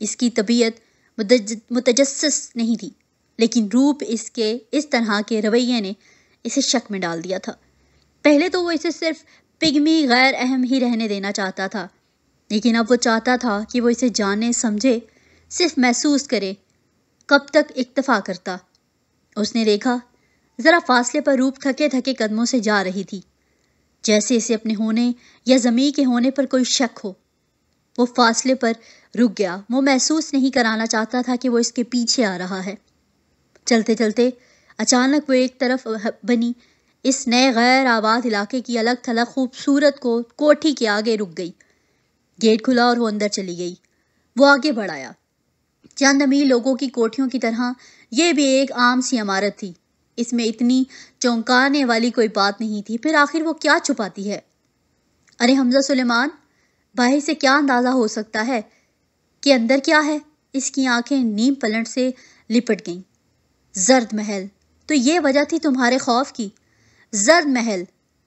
इसकी तबीयत मुतजस नहीं थी लेकिन रूप इसके इस तरह के रवैये ने इसे शक में डाल दिया था पहले तो वो इसे सिर्फ पिगमी गैर अहम ही रहने देना चाहता था लेकिन अब वो चाहता था कि वो इसे जाने समझे सिर्फ महसूस करे कब तक इक्तफा करता उसने देखा ज़रा फासले पर रूप थके थके कदमों से जा रही थी जैसे इसे अपने होने या ज़मी के होने पर कोई शक हो वो फासले पर रुक गया वो महसूस नहीं कराना चाहता था कि वो इसके पीछे आ रहा है चलते चलते अचानक वो एक तरफ बनी इस नए गैर आबाद इलाके की अलग थलग खूबसूरत को कोठी के आगे रुक गई गेट खुला और वो अंदर चली गई वो आगे बढ़ाया चंद अमीर लोगों की कोठियों की तरह यह भी एक आम सी इमारत थी इसमें इतनी चौंकाने वाली कोई बात नहीं थी फिर आखिर वो क्या छुपाती है अरे हमजा सुलेमान बाहर से क्या अंदाज़ा हो सकता है कि अंदर क्या है इसकी आंखें नीम पलट से लिपट गईं जर्द महल तो ये वजह थी तुम्हारे खौफ की जर्द महल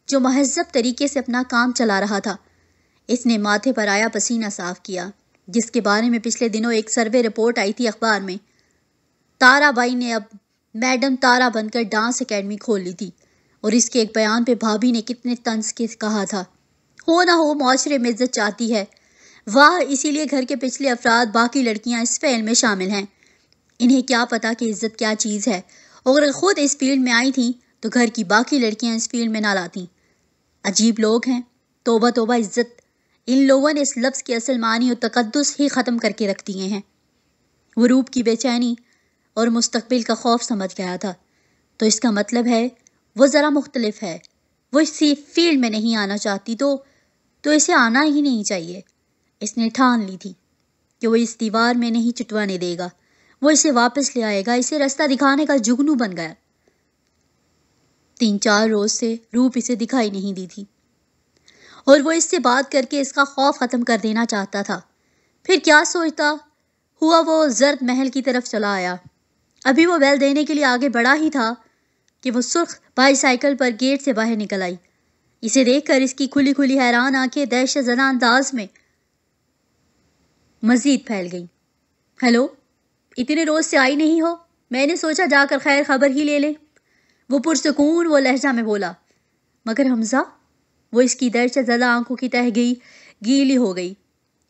जो महजब तरीके से अपना काम चला रहा था इसने माथे पर आया पसीना साफ किया जिसके बारे में पिछले दिनों एक सर्वे रिपोर्ट आई थी अखबार में ताराबाई ने अब मैडम तारा बनकर डांस एकेडमी खोल ली थी और इसके एक बयान पे भाभी ने कितने तंज के कहा था हो ना हो माशरे में इज्जत चाहती है वाह इसीलिए घर के पिछले अफराद बाकी लड़कियां इस फैल में शामिल हैं इन्हें क्या पता कि इज्जत क्या चीज़ है और खुद इस फील्ड में आई थी तो घर की बाकी लड़कियां इस फील्ड में ना लाती अजीब लोग हैं तोबा तोबा इज्जत इन लोगों ने इस लफ्ज़ की असल मानी और तकदस ही ख़त्म करके रख दिए हैं वरूप की बेचैनी और मुस्तबिल का खौफ समझ गया था तो इसका मतलब है वो ज़रा मुख्तलफ है वो इसी फील्ड में नहीं आना चाहती तो तो इसे आना ही नहीं चाहिए इसने ठान ली थी कि वो इस दीवार में नहीं चुटवाने देगा वो इसे वापस ले आएगा इसे रास्ता दिखाने का जुगनू बन गया तीन चार रोज से रूप इसे दिखाई नहीं दी थी और वो इससे बात करके इसका खौफ ख़त्म कर देना चाहता था फिर क्या सोचता हुआ वो जर्द महल की तरफ चला आया अभी वो बैल देने के लिए आगे बढ़ा ही था कि वो सुर्ख बाईसाइकिल पर गेट से बाहर निकल आई इसे देखकर इसकी खुली खुली हैरान आंखें दहशत जदा अंदाज में मजीद फैल गई हेलो इतने रोज़ से आई नहीं हो मैंने सोचा जाकर खैर खबर ही ले लें वो पुरसकून वो लहजा में बोला मगर हमजा वो इसकी दर से ज़्यादा आंखों की तह गई गीली हो गई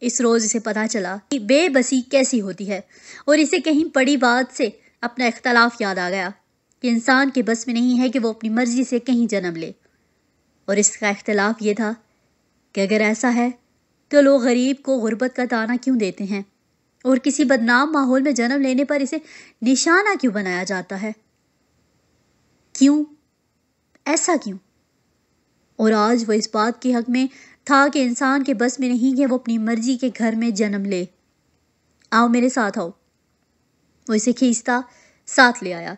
इस रोज़ इसे पता चला कि बेबसी कैसी होती है और इसे कहीं बड़ी बात से अपना इख्तलाफ याद आ गया कि इंसान के बस में नहीं है कि वो अपनी मर्ज़ी से कहीं जन्म ले और इसका इख्तलाफ ये था कि अगर ऐसा है तो लोग गरीब को गुर्बत का ताना क्यों देते हैं और किसी बदनाम माहौल में जन्म लेने पर इसे निशाना क्यों बनाया जाता है क्यों ऐसा क्यों और आज वह इस बात के हक में था कि इंसान के बस में नहीं है वो अपनी मर्जी के घर में जन्म ले आओ मेरे साथ आओ वो इसे खींचता साथ ले आया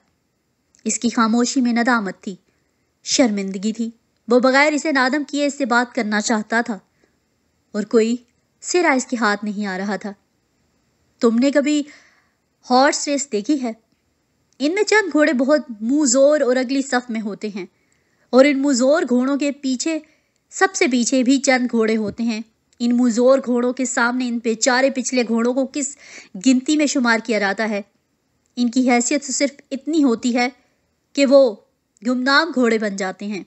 इसकी खामोशी में नदामत थी शर्मिंदगी थी वो बगैर इसे नादम किए इससे बात करना चाहता था और कोई सिरा इसके हाथ नहीं आ रहा था तुमने कभी हॉर्स रेस देखी है इनमें चंद घोड़े बहुत मुंहजोर और अगली सफ में होते हैं और इन मुंहजोर घोड़ों के पीछे सबसे पीछे भी चंद घोड़े होते हैं इन मुंहजोर घोड़ों के सामने इन बेचारे पिछले घोड़ों को किस गिनती में शुमार किया जाता है इनकी हैसियत तो सिर्फ इतनी होती है कि वो गुमनाम घोड़े बन जाते हैं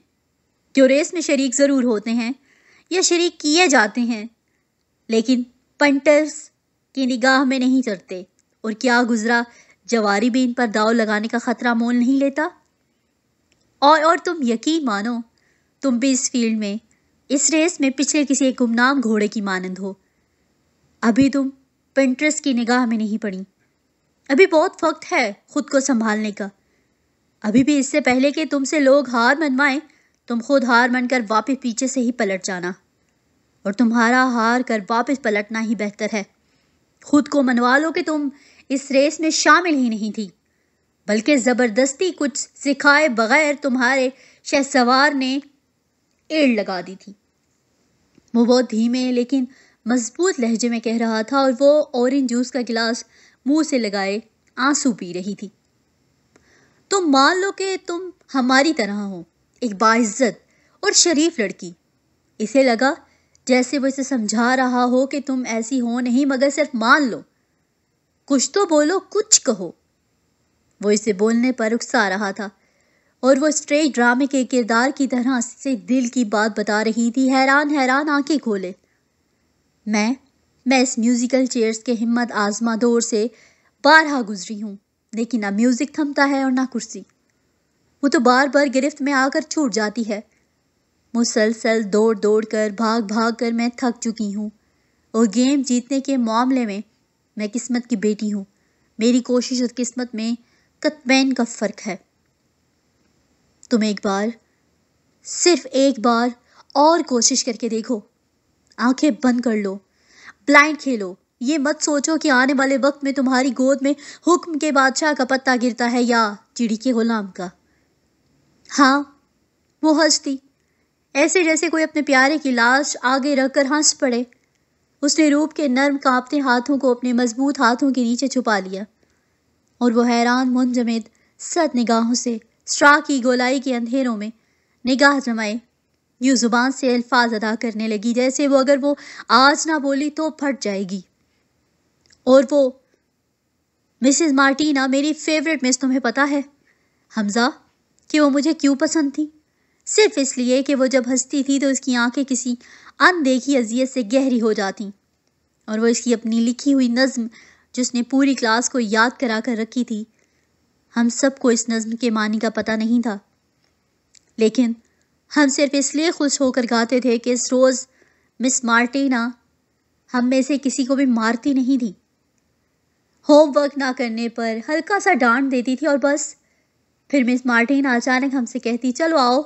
जो रेस में शरीक ज़रूर होते हैं या शरीक किए जाते हैं लेकिन पंटर्स की निगाह में नहीं चढ़ते और क्या गुज़रा जवारी भी इन पर दाव लगाने का खतरा मोल नहीं लेता और और तुम यकीन मानो तुम भी इस फील्ड में इस रेस में पिछले किसी एक गुमनाम घोड़े की मानंद हो अभी तुम पेंट्रेस की निगाह में नहीं पड़ी अभी बहुत वक्त है खुद को संभालने का अभी भी इससे पहले कि तुमसे लोग हार मनवाएं तुम खुद हार मन कर वापस पीछे से ही पलट जाना और तुम्हारा हार कर वापस पलटना ही बेहतर है खुद को मनवा लो कि तुम इस रेस में शामिल ही नहीं थी बल्कि ज़बरदस्ती कुछ सिखाए बगैर तुम्हारे शहसवार ने एड़ लगा दी थी वो बहुत धीमे लेकिन मजबूत लहजे में कह रहा था और वो ऑरेंज जूस का गिलास मुंह से लगाए आंसू पी रही थी तुम मान लो कि तुम हमारी तरह हो एक बाइज्जत और शरीफ लड़की इसे लगा जैसे वो इसे समझा रहा हो कि तुम ऐसी हो नहीं मगर सिर्फ मान लो कुछ तो बोलो कुछ कहो वो इसे बोलने पर उकसा रहा था और वो स्ट्रेट ड्रामे के किरदार की तरह से दिल की बात बता रही थी हैरान हैरान आंखें खोले मैं मैं इस म्यूज़िकल चेयर्स के हिम्मत आजमा दौर से बारहा गुजरी हूँ लेकिन ना म्यूज़िक थमता है और ना कुर्सी वो तो बार बार गिरफ्त में आकर छूट जाती है मुसलसल दौड़ दौड़ कर भाग भाग कर मैं थक चुकी हूँ और गेम जीतने के मामले में मैं किस्मत की बेटी हूँ मेरी कोशिश और किस्मत में कतबैन का फ़र्क है तुम एक बार सिर्फ एक बार और कोशिश करके देखो आंखें बंद कर लो ब्लाइंड खेलो ये मत सोचो कि आने वाले वक्त में तुम्हारी गोद में हुक्म के बादशाह का पत्ता गिरता है या चिड़ी के गुलाम का हाँ वो हंसती ऐसे जैसे कोई अपने प्यारे की लाश आगे रखकर हंस पड़े उसने रूप के नर्म कांपते हाथों को अपने मजबूत हाथों के नीचे छुपा लिया और वो हैरान मुंजमद सत निगाहों से स्ट्रा की गोलाई के अंधेरों में निगाह जमाए यूँ ज़ुबान से अल्फाज अदा करने लगी जैसे वो अगर वो आज ना बोली तो फट जाएगी और वो मिसेस मार्टिना मेरी फेवरेट मिस तुम्हें पता है हमजा कि वो मुझे क्यों पसंद थी सिर्फ इसलिए कि वो जब हंसती थी तो उसकी आंखें किसी अनदेखी अजियत से गहरी हो जाती और वो इसकी अपनी लिखी हुई नज़म जिसने पूरी क्लास को याद करा कर रखी थी हम सबको इस नज्म के मानी का पता नहीं था लेकिन हम सिर्फ इसलिए खुश होकर गाते थे कि इस रोज़ मिस मार्टीना हम में से किसी को भी मारती नहीं थी होमवर्क ना करने पर हल्का सा डांट देती थी और बस फिर मिस मार्टीना अचानक हमसे कहती चलो आओ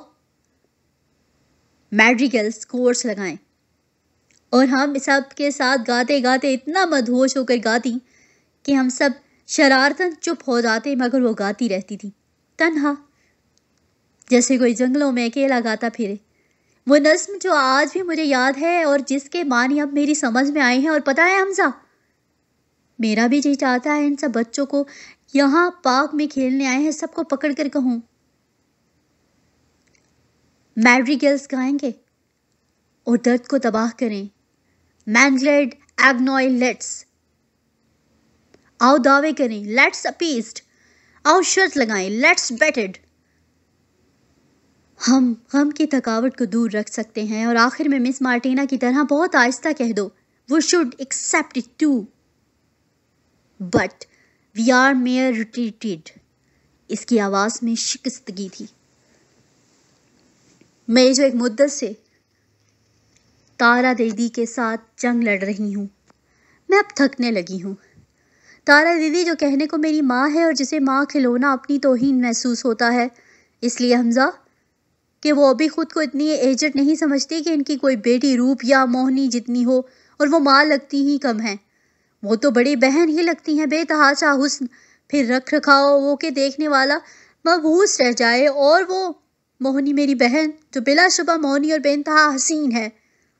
मैड्रिकल स्कोर्स लगाएं और हम सब के साथ गाते गाते इतना मदहोश होकर गाती कि हम सब शरारतन चुप हो जाते मगर वो गाती रहती थी तनहा जैसे कोई जंगलों में अकेला गाता फिरे वो नज्म जो आज भी मुझे याद है और जिसके मानी अब मेरी समझ में आए हैं और पता है हमजा मेरा भी जी चाहता है इन सब बच्चों को यहाँ पार्क में खेलने आए हैं सबको पकड़ कर कहूँ मैड्री गर्ल्स गाएंगे और दर्द को तबाह करें मैंगलेड एग्नॉय लेट्स आओ दावे करें लेट्स अपीस्ड आओ शर्त लगाएं लेट्स बेटेड हम गम की थकावट को दूर रख सकते हैं और आखिर में मिस मार्टिना की तरह बहुत आहिस्ता कह दो वो should accept it too but we are mere retreated इसकी आवाज़ में शिकस्तगी थी मैं जो एक मुद्दत से तारा दीदी के साथ जंग लड़ रही हूँ मैं अब थकने लगी हूँ तारा दीदी जो कहने को मेरी माँ है और जिसे माँ खिलौना अपनी तोहिन महसूस होता है इसलिए हमजा कि वो अभी खुद को इतनी एजट नहीं समझती कि इनकी कोई बेटी रूप या मोहनी जितनी हो और वो माँ लगती ही कम है वो तो बड़ी बहन ही लगती हैं बेतहाशा हुस्न फिर रख रखाओ वो के देखने वाला मबहूस रह जाए और वो मोहनी मेरी बहन जो बिलाशुबा मोहनी और बेनतहा हसीन है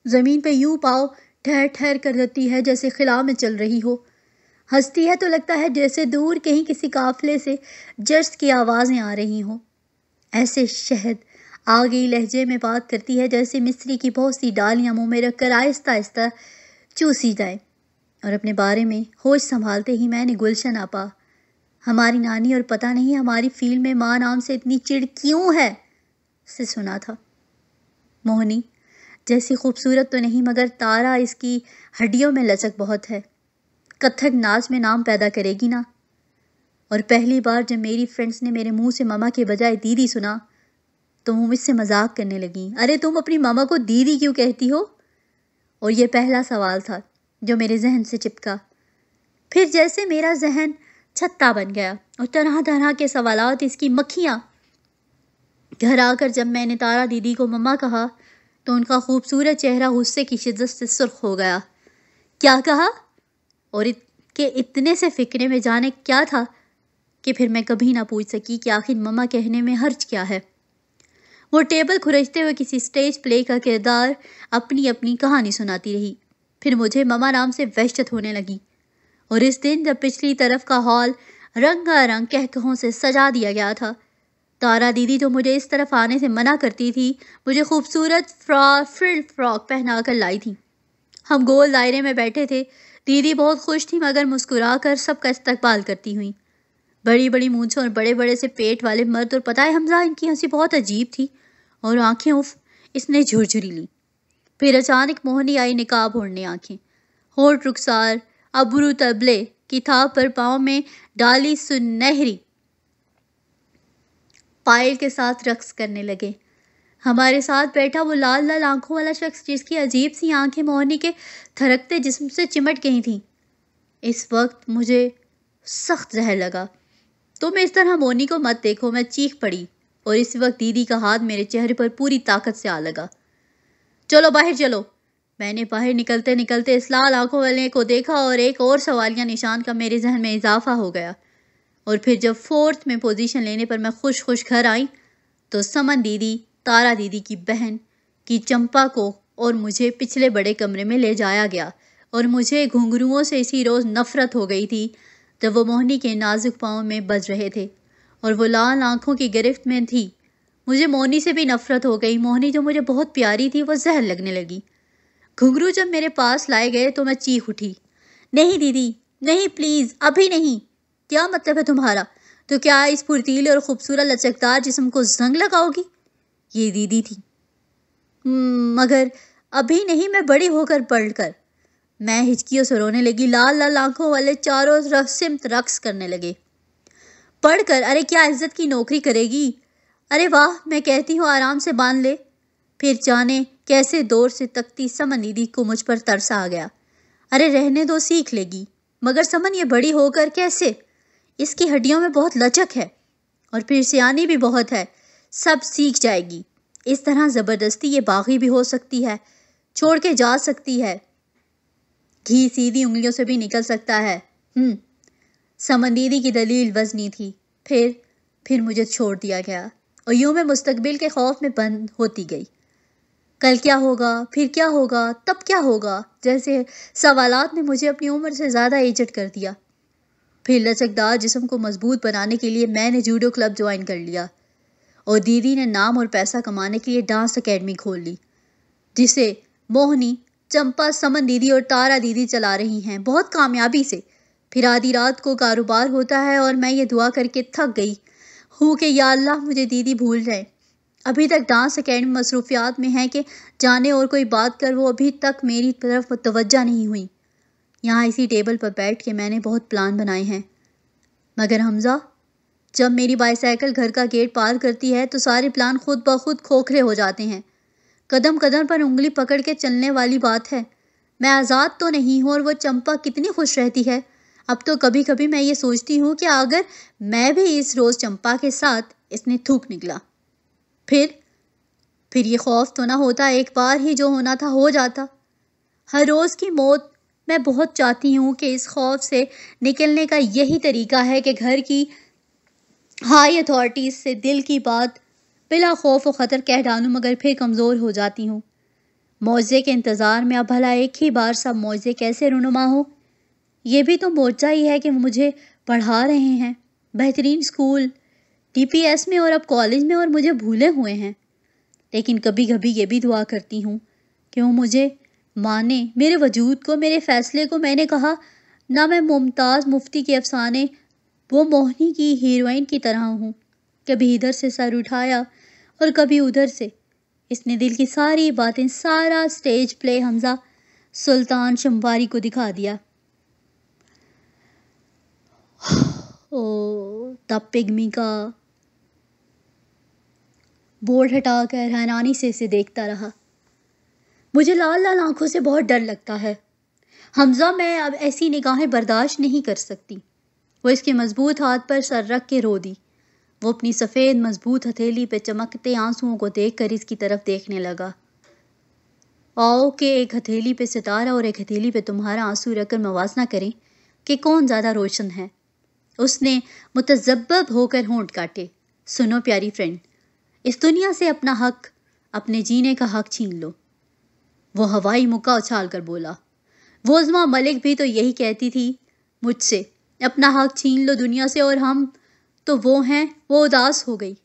ज़मीन पे यूँ पाओ ठहर ठहर कर रहती है जैसे खिला में चल रही हो हंसती है तो लगता है जैसे दूर कहीं किसी काफिले से जर्स की आवाज़ें आ रही हों ऐसे शहद आगे लहजे में बात करती है जैसे मिस्री की बहुत सी डालियाँ मुँह में रख कर आहिस्ता आहिस्ता चूसी जाए और अपने बारे में होश संभालते ही मैंने गुलशन आपा हमारी नानी और पता नहीं हमारी फील्ड में माँ नाम से इतनी चिड़ क्यों है से सुना था मोहनी जैसी खूबसूरत तो नहीं मगर तारा इसकी हड्डियों में लचक बहुत है कत्थक नाच में नाम पैदा करेगी ना और पहली बार जब मेरी फ्रेंड्स ने मेरे मुंह से ममा के बजाय दीदी सुना तो वो मुझसे मजाक करने लगी अरे तुम अपनी मामा को दीदी क्यों कहती हो और ये पहला सवाल था जो मेरे जहन से चिपका फिर जैसे मेरा जहन छत्ता बन गया और तरह तरह के सवालत इसकी मक्खियाँ घर आकर जब मैंने तारा दीदी को मम्मा कहा तो उनका खूबसूरत चेहरा गुस्से की शिद्दत से सुर्ख हो गया क्या कहा और इत, के इतने से फिक्रे में जाने क्या था कि फिर मैं कभी ना पूछ सकी कि आखिर मम्मा कहने में हर्ज क्या है वो टेबल खुरजते हुए किसी स्टेज प्ले का किरदार अपनी अपनी कहानी सुनाती रही फिर मुझे ममा नाम से वहशत होने लगी और इस दिन जब पिछली तरफ का हॉल रंग कहकहों से सजा दिया गया था तारा दीदी जो तो मुझे इस तरफ आने से मना करती थी मुझे खूबसूरत फ्रॉ फ्रिल फ्रॉक पहना कर लाई थी हम गोल दायरे में बैठे थे दीदी बहुत खुश थी मगर मुस्कुरा कर सबका इस्तकबाल करती हुई बड़ी बड़ी मूँछों और बड़े बड़े से पेट वाले मर्द और पता है हमजा इनकी हंसी बहुत अजीब थी और आँखें उफ इसने झुरझुरी ली फिर अचानक मोहनी आई निकाब ओढ़ने आँखें होठ रुखसार अबरू तबले किताब पर पाँव में डाली सुनहरी पायल के साथ रक्स करने लगे हमारे साथ बैठा वो लाल लाल आंखों वाला शख्स जिसकी अजीब सी आंखें मोहनी के थरकते जिस्म से चिमट गई थीं इस वक्त मुझे सख्त जहर लगा तुम इस तरह मोनी को मत देखो मैं चीख पड़ी और इस वक्त दीदी का हाथ मेरे चेहरे पर पूरी ताकत से आ लगा चलो बाहर चलो मैंने बाहर निकलते निकलते इस लाल आंखों वाले को देखा और एक और सवालिया निशान का मेरे जहन में इजाफा हो गया और फिर जब फोर्थ में पोजीशन लेने पर मैं खुश खुश घर आई तो समन दीदी तारा दीदी की बहन की चंपा को और मुझे पिछले बड़े कमरे में ले जाया गया और मुझे घुंघरुओं से इसी रोज़ नफ़रत हो गई थी जब वो मोहनी के नाजुक पाँव में बज रहे थे और वो लाल आँखों की गिरफ्त में थी मुझे मोहनी से भी नफ़रत हो गई मोहनी जो मुझे बहुत प्यारी थी वो जहर लगने लगी घुंघरू जब मेरे पास लाए गए तो मैं चीख उठी नहीं दीदी नहीं प्लीज़ अभी नहीं क्या मतलब है तुम्हारा तो क्या इस फुर्तीले और ख़ूबसूरत लचकदार जिस्म को जंग लगाओगी ये दीदी थी हम्म, मगर अभी नहीं मैं बड़ी होकर पढ़ कर मैं हिचकी और रोने लगी लाल लाल आंखों वाले चारों तरफ सिमत रक्स करने लगे पढ़कर अरे क्या इज्जत की नौकरी करेगी अरे वाह मैं कहती हूँ आराम से बांध ले फिर जाने कैसे दौर से तकती समन दीदी को मुझ पर तरसा आ गया अरे रहने दो सीख लेगी मगर समन ये बड़ी होकर कैसे इसकी हड्डियों में बहुत लचक है और फिर सियानी भी बहुत है सब सीख जाएगी इस तरह ज़बरदस्ती ये बागी भी हो सकती है छोड़ के जा सकती है घी सीधी उंगलियों से भी निकल सकता है हम्म, समंदीदी की दलील वजनी थी फिर फिर मुझे छोड़ दिया गया और यूँ मैं मुस्तबिल के खौफ में बंद होती गई कल क्या होगा फिर क्या होगा तब क्या होगा जैसे सवालात ने मुझे अपनी उम्र से ज़्यादा एजट कर दिया फिर लचकदार जिसम को मजबूत बनाने के लिए मैंने जूडो क्लब ज्वाइन कर लिया और दीदी ने नाम और पैसा कमाने के लिए डांस अकेडमी खोल ली जिसे मोहनी चंपा समन दीदी और तारा दीदी चला रही हैं बहुत कामयाबी से फिर आधी रात को कारोबार होता है और मैं ये दुआ करके थक गई हूँ कि या अल्लाह मुझे दीदी भूल जाए अभी तक डांस अकेडमी मसरूफियात में है कि जाने और कोई बात कर वो अभी तक मेरी तरफ मुतवजा नहीं हुई यहाँ इसी टेबल पर बैठ के मैंने बहुत प्लान बनाए हैं मगर हमज़ा जब मेरी बाईसाइकिल घर का गेट पार करती है तो सारे प्लान खुद ब खुद खोखले हो जाते हैं कदम कदम पर उंगली पकड़ के चलने वाली बात है मैं आज़ाद तो नहीं हूँ और वो चंपा कितनी खुश रहती है अब तो कभी कभी मैं ये सोचती हूँ कि अगर मैं भी इस रोज़ चंपा के साथ इसने थूक निकला फिर फिर ये खौफ तो ना होता एक बार ही जो होना था हो जाता हर रोज़ की मौत मैं बहुत चाहती हूँ कि इस खौफ से निकलने का यही तरीका है कि घर की हाई अथॉरिटीज़ से दिल की बात बिला खौफ व ख़तर कह डालूँ मगर फिर कमज़ोर हो जाती हूँ मौजे के इंतज़ार में अब भला एक ही बार सब मौज़े कैसे रुनुमा हो ये भी तो मोर्चा ही है कि मुझे पढ़ा रहे हैं बेहतरीन स्कूल टीपीएस में और अब कॉलेज में और मुझे भूले हुए हैं लेकिन कभी कभी ये भी दुआ करती हूँ कि वो मुझे माँ ने मेरे वजूद को मेरे फ़ैसले को मैंने कहा ना मैं मुमताज़ मुफ्ती के अफसाने वो मोहनी की हीरोइन की तरह हूँ कभी इधर से सर उठाया और कभी उधर से इसने दिल की सारी बातें सारा स्टेज प्ले हमजा सुल्तान शम्बारी को दिखा दिया ओ द पिगमी का बोर्ड हटा कर हैरानी से इसे देखता रहा मुझे लाल लाल आंखों से बहुत डर लगता है हमजा मैं अब ऐसी निगाहें बर्दाश्त नहीं कर सकती वो इसके मजबूत हाथ पर सर रख के रो दी वो अपनी सफ़ेद मजबूत हथेली पे चमकते आंसुओं को देख कर इसकी तरफ देखने लगा आओ के एक हथेली पे सितारा और एक हथेली पे तुम्हारा आंसू रखकर मवाजना करें कि कौन ज़्यादा रोशन है उसने मुतजब्ब होकर होंठ काटे सुनो प्यारी फ्रेंड इस दुनिया से अपना हक अपने जीने का हक छीन लो वो हवाई मुक्का उछाल कर बोला वोजमा मलिक भी तो यही कहती थी मुझसे अपना हक छीन लो दुनिया से और हम तो वो हैं वो उदास हो गई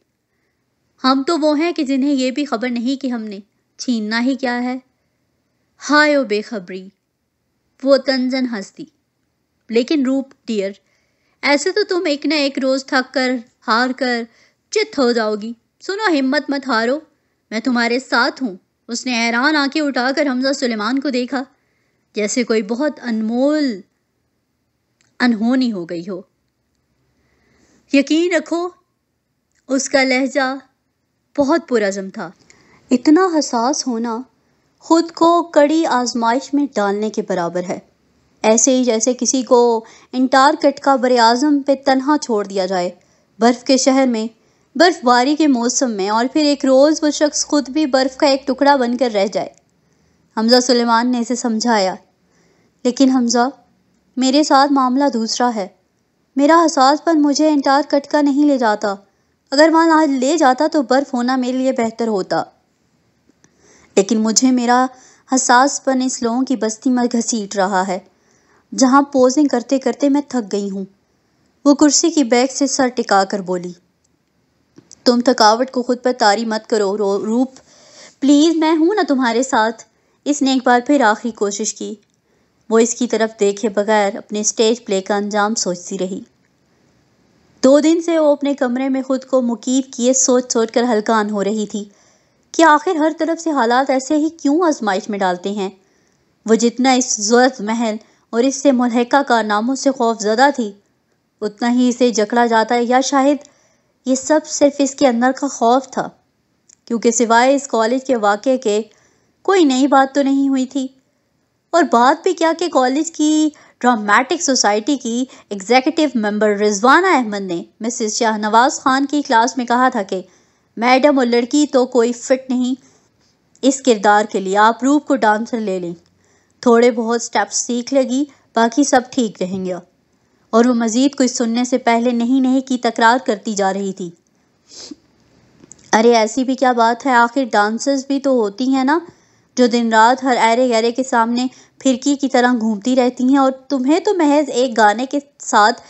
हम तो वो हैं कि जिन्हें यह भी खबर नहीं कि हमने छीनना ही क्या है हाय ओ बेखबरी वो तंजन हंसती लेकिन रूप डियर ऐसे तो तुम एक ना एक रोज़ थक कर हार कर चित हो जाओगी सुनो हिम्मत मत हारो मैं तुम्हारे साथ हूँ उसने हैरान आंखें उठाकर हमजा सुलेमान को देखा जैसे कोई बहुत अनमोल अनहोनी हो गई हो यकीन रखो उसका लहजा बहुत पुरजम था इतना हसास होना खुद को कड़ी आजमाइश में डालने के बराबर है ऐसे ही जैसे किसी को इंटारकट का बर पे तनहा छोड़ दिया जाए बर्फ़ के शहर में बर्फबारी के मौसम में और फिर एक रोज़ वो शख्स खुद भी बर्फ़ का एक टुकड़ा बनकर रह जाए हमज़ा सुलेमान ने इसे समझाया लेकिन हमज़ा मेरे साथ मामला दूसरा है मेरा हसास पर मुझे इंटार कट का नहीं ले जाता अगर वहाँ आज ले जाता तो बर्फ़ होना मेरे लिए बेहतर होता लेकिन मुझे मेरा हसासपन इस लोगों की बस्ती में घसीट रहा है जहाँ पोजिंग करते करते मैं थक गई हूँ वो कुर्सी की बैग से सर टिका कर बोली तुम थकावट को खुद पर तारी मत करो रो रूप प्लीज़ मैं हूँ ना तुम्हारे साथ इसने एक बार फिर आखिरी कोशिश की वो इसकी तरफ देखे बगैर अपने स्टेज प्ले का अंजाम सोचती रही दो दिन से वो अपने कमरे में खुद को मुकीब किए सोच सोच कर हलकान हो रही थी कि आखिर हर तरफ से हालात ऐसे ही क्यों आजमाइश में डालते हैं वो जितना इस जरूरत महल और इससे मुलहका कारनामों से खौफ ज़दा थी उतना ही इसे जकड़ा जाता है या शायद ये सब सिर्फ इसके अंदर का खौफ था क्योंकि सिवाय इस कॉलेज के वाक़े के कोई नई बात तो नहीं हुई थी और बात भी क्या कि कॉलेज की ड्रामेटिक सोसाइटी की एग्जीक्यूटिव मेंबर रिजवाना अहमद ने मिसेस शाहनवाज खान की क्लास में कहा था कि मैडम और लड़की तो कोई फिट नहीं इस किरदार के लिए आप रूप को डांसर ले लें थोड़े बहुत स्टेप्स सीख लेगी बाकी सब ठीक रहेंगे और वो मज़ीद कुछ सुनने से पहले नहीं नहीं की तकरार करती जा रही थी अरे ऐसी भी क्या बात है आखिर डांसर्स भी तो होती हैं ना जो दिन रात हर ऐरे गहरे के सामने फिरकी की तरह घूमती रहती हैं और तुम्हें तो महज एक गाने के साथ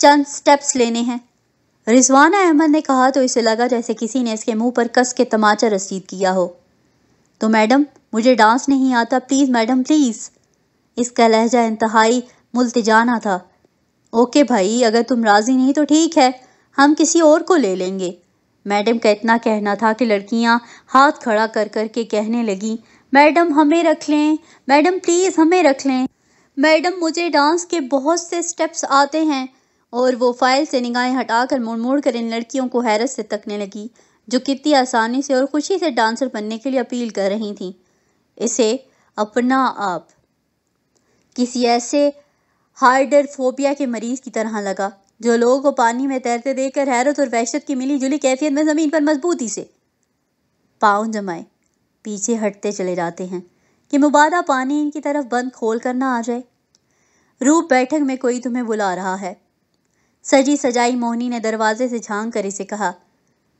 चंद स्टेप्स लेने हैं रिजवाना अहमद ने कहा तो इसे लगा जैसे किसी ने इसके मुंह पर कस के तमाचा रसीद किया हो तो मैडम मुझे डांस नहीं आता प्लीज़ मैडम प्लीज़ इसका लहजा इंतहाई मुलतजाना था ओके भाई अगर तुम राज़ी नहीं तो ठीक है हम किसी और को ले लेंगे मैडम का इतना कहना था कि लड़कियां हाथ खड़ा कर कर के कहने लगी मैडम हमें रख लें मैडम प्लीज़ हमें रख लें मैडम मुझे डांस के बहुत से स्टेप्स आते हैं और वो फाइल से निगाहें हटाकर मुड़ मुड़ कर इन लड़कियों को हैरत से तकने लगी जो कितनी आसानी से और खुशी से डांसर बनने के लिए अपील कर रही थी इसे अपना आप किसी ऐसे हार्डर फोबिया के मरीज की तरह लगा जो लोगों को पानी में तैरते देखकर हैरत और वहशत की मिली जुली कैफियत में ज़मीन पर मजबूती से पाँव जमाए पीछे हटते चले जाते हैं कि मुबादा पानी इनकी तरफ बंद खोल कर ना आ जाए रूप बैठक में कोई तुम्हें बुला रहा है सजी सजाई मोहनी ने दरवाजे से झांक कर इसे कहा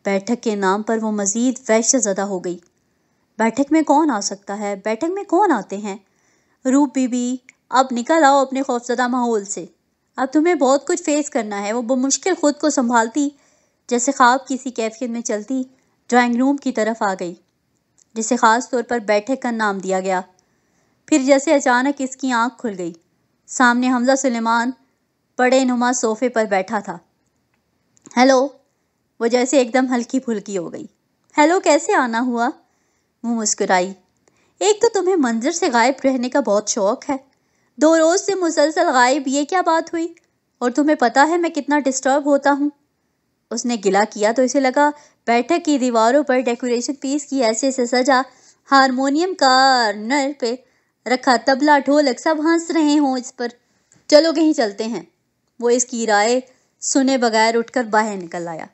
बैठक के नाम पर वो मजीद वैश्य ज़्यादा हो गई बैठक में कौन आ सकता है बैठक में कौन आते हैं रूप बीबी अब निकल आओ अपने खौफजदा माहौल से अब तुम्हें बहुत कुछ फेस करना है वो बमुश्किल खुद को संभालती जैसे ख्वाब किसी कैफियत में चलती ड्राइंग रूम की तरफ आ गई जिसे ख़ास तौर पर बैठक का नाम दिया गया फिर जैसे अचानक इसकी आंख खुल गई सामने हमजा सुलेमान बड़े नुमा सोफे पर बैठा था हेलो वो जैसे एकदम हल्की फुल्की हो गई हेलो कैसे आना हुआ वो मुस्कुराई एक तो तुम्हें मंजर से गायब रहने का बहुत शौक है दो रोज़ से मुसलसल गायब ये क्या बात हुई और तुम्हें पता है मैं कितना डिस्टर्ब होता हूँ उसने गिला किया तो इसे लगा बैठक की दीवारों पर डेकोरेशन पीस की ऐसे ऐसे सजा हारमोनियम कार्नर पे रखा तबला ढोलक सब हंस रहे हों इस पर चलो कहीं चलते हैं वो इसकी राय सुने बगैर उठकर बाहर निकल आया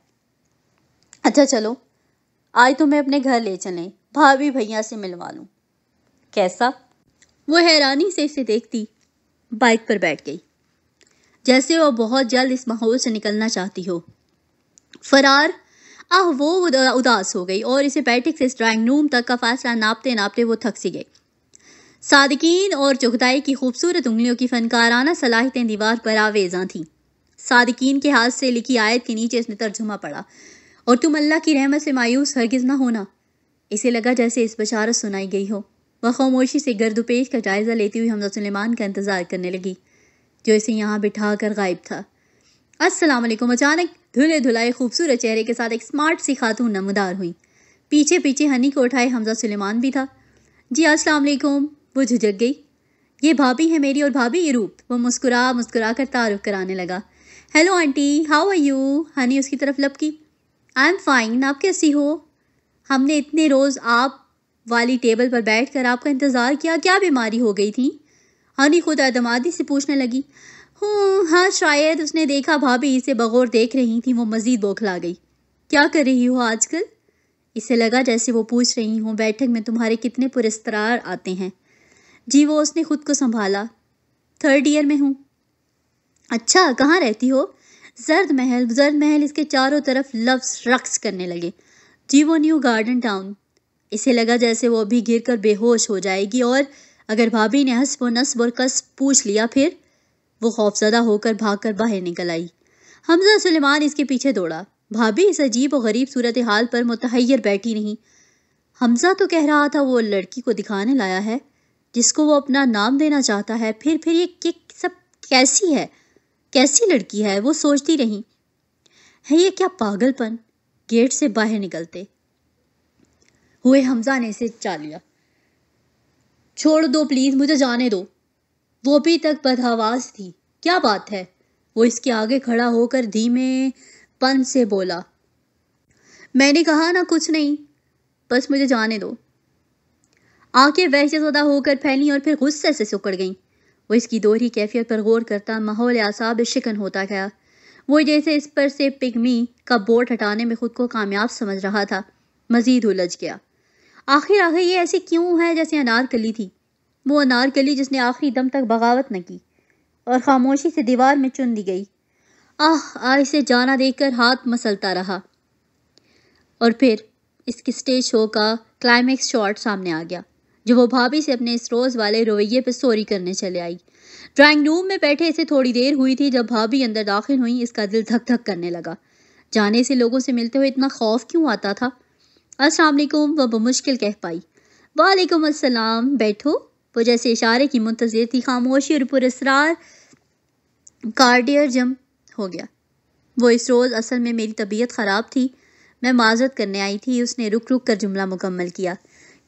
अच्छा चलो आज तुम्हें तो अपने घर ले चलें भाभी भैया से मिलवा लूँ कैसा वो हैरानी से इसे देखती बाइक पर बैठ गई जैसे वो बहुत जल्द इस माहौल से निकलना चाहती हो फरार आह वो उदास हो गई और इसे बैठक से ड्राइंग रूम तक का फासला नापते नापते वो थक सी गई सादकिन और चुगदाई की खूबसूरत उंगलियों की फनकाराना सलाहितें दीवार पर आवेजा थीं सादकिन के हाथ से लिखी आयत के नीचे इसने तर्जुमा पड़ा और तुम अल्लाह की रहमत से मायूस हरगिज ना होना इसे लगा जैसे इस बशारत सुनाई गई हो वह खामोशी से गर्दोपेश का जायज़ा लेती हुई हमजा सलेमान का इंतज़ार करने लगी जो इसे यहाँ बिठा कर गायब था असलम अचानक धुले धुलाए खूबसूरत चेहरे के साथ एक स्मार्ट सी खातून नमदार हुई पीछे पीछे हनी को उठाए हमजा सलेमान भी था जी असलम वो झुझक गई ये भाभी है मेरी और भाभी ये रूप वो मुस्कुरा मुस्कुरा कर तारुफ कराने लगा hello aunty how are you honey उसकी तरफ लपकी आई एम फाइन आप कैसी हो हमने इतने रोज़ आप वाली टेबल पर बैठकर आपका इंतज़ार किया क्या बीमारी हो गई थी हनी खुद अदमादी से पूछने लगी हूँ हाँ शायद उसने देखा भाभी इसे बगौर देख रही थी वो मज़ीद बौखला गई क्या कर रही हो आजकल इसे लगा जैसे वो पूछ रही हूँ बैठक में तुम्हारे कितने पुरस्तार आते हैं जी वो उसने खुद को संभाला थर्ड ईयर में हूँ अच्छा कहाँ रहती हो जर्द महल जर्द महल इसके चारों तरफ लफ्स रक्स करने लगे जी वो न्यू गार्डन टाउन इसे लगा जैसे वो अभी गिर कर बेहोश हो जाएगी और अगर भाभी ने हंस व नस्ब और कस पूछ लिया फिर वो खौफजदा होकर भाग कर बाहर निकल आई हमजा सुलेमान इसके पीछे दौड़ा भाभी इस अजीब और गरीब सूरत हाल पर मुतहैर बैठी नहीं हमजा तो कह रहा था वो लड़की को दिखाने लाया है जिसको वो अपना नाम देना चाहता है फिर फिर ये कि सब कैसी है कैसी लड़की है वो सोचती रही है ये क्या पागलपन गेट से बाहर निकलते हुए हमजा ने इसे चा लिया छोड़ दो प्लीज़ मुझे जाने दो वो अभी तक बदहवास थी क्या बात है वो इसके आगे खड़ा होकर धीमे पन से बोला मैंने कहा ना कुछ नहीं बस मुझे जाने दो आंखें वैसे सदा होकर फैली और फिर गुस्से से सुकड़ गईं वो इसकी दोहरी कैफियत पर गौर करता माहौल आसाब शिकन होता गया वो जैसे इस पर से पिगमी का बोर्ड हटाने में खुद को कामयाब समझ रहा था मजीद उलझ गया आखिर आखिर ये ऐसे क्यों है जैसे अनारकली थी वो अनारकली जिसने आखिरी दम तक बगावत न की और खामोशी से दीवार में चुन दी गई आह आ इसे जाना देकर हाथ मसलता रहा और फिर इसके स्टेज शो का क्लाइमेक्स शॉट सामने आ गया जो वो भाभी से अपने इस रोज़ वाले रवैये पर सोरी करने चले आई ड्राइंग रूम में बैठे इसे थोड़ी देर हुई थी जब भाभी अंदर दाखिल हुई इसका दिल धक धक करने लगा जाने से लोगों से मिलते हुए इतना खौफ क्यों आता था असलकुम वालेकुम वह बमुश्किल कह पाई वालेकुम असलम बैठो वो जैसे इशारे की मुंतजर थी खामोशी और पुरस्रार कार्डियर जम हो गया वो इस रोज़ असल में मेरी तबीयत ख़राब थी मैं माजरत करने आई थी उसने रुक रुक कर जुमला मुकम्मल किया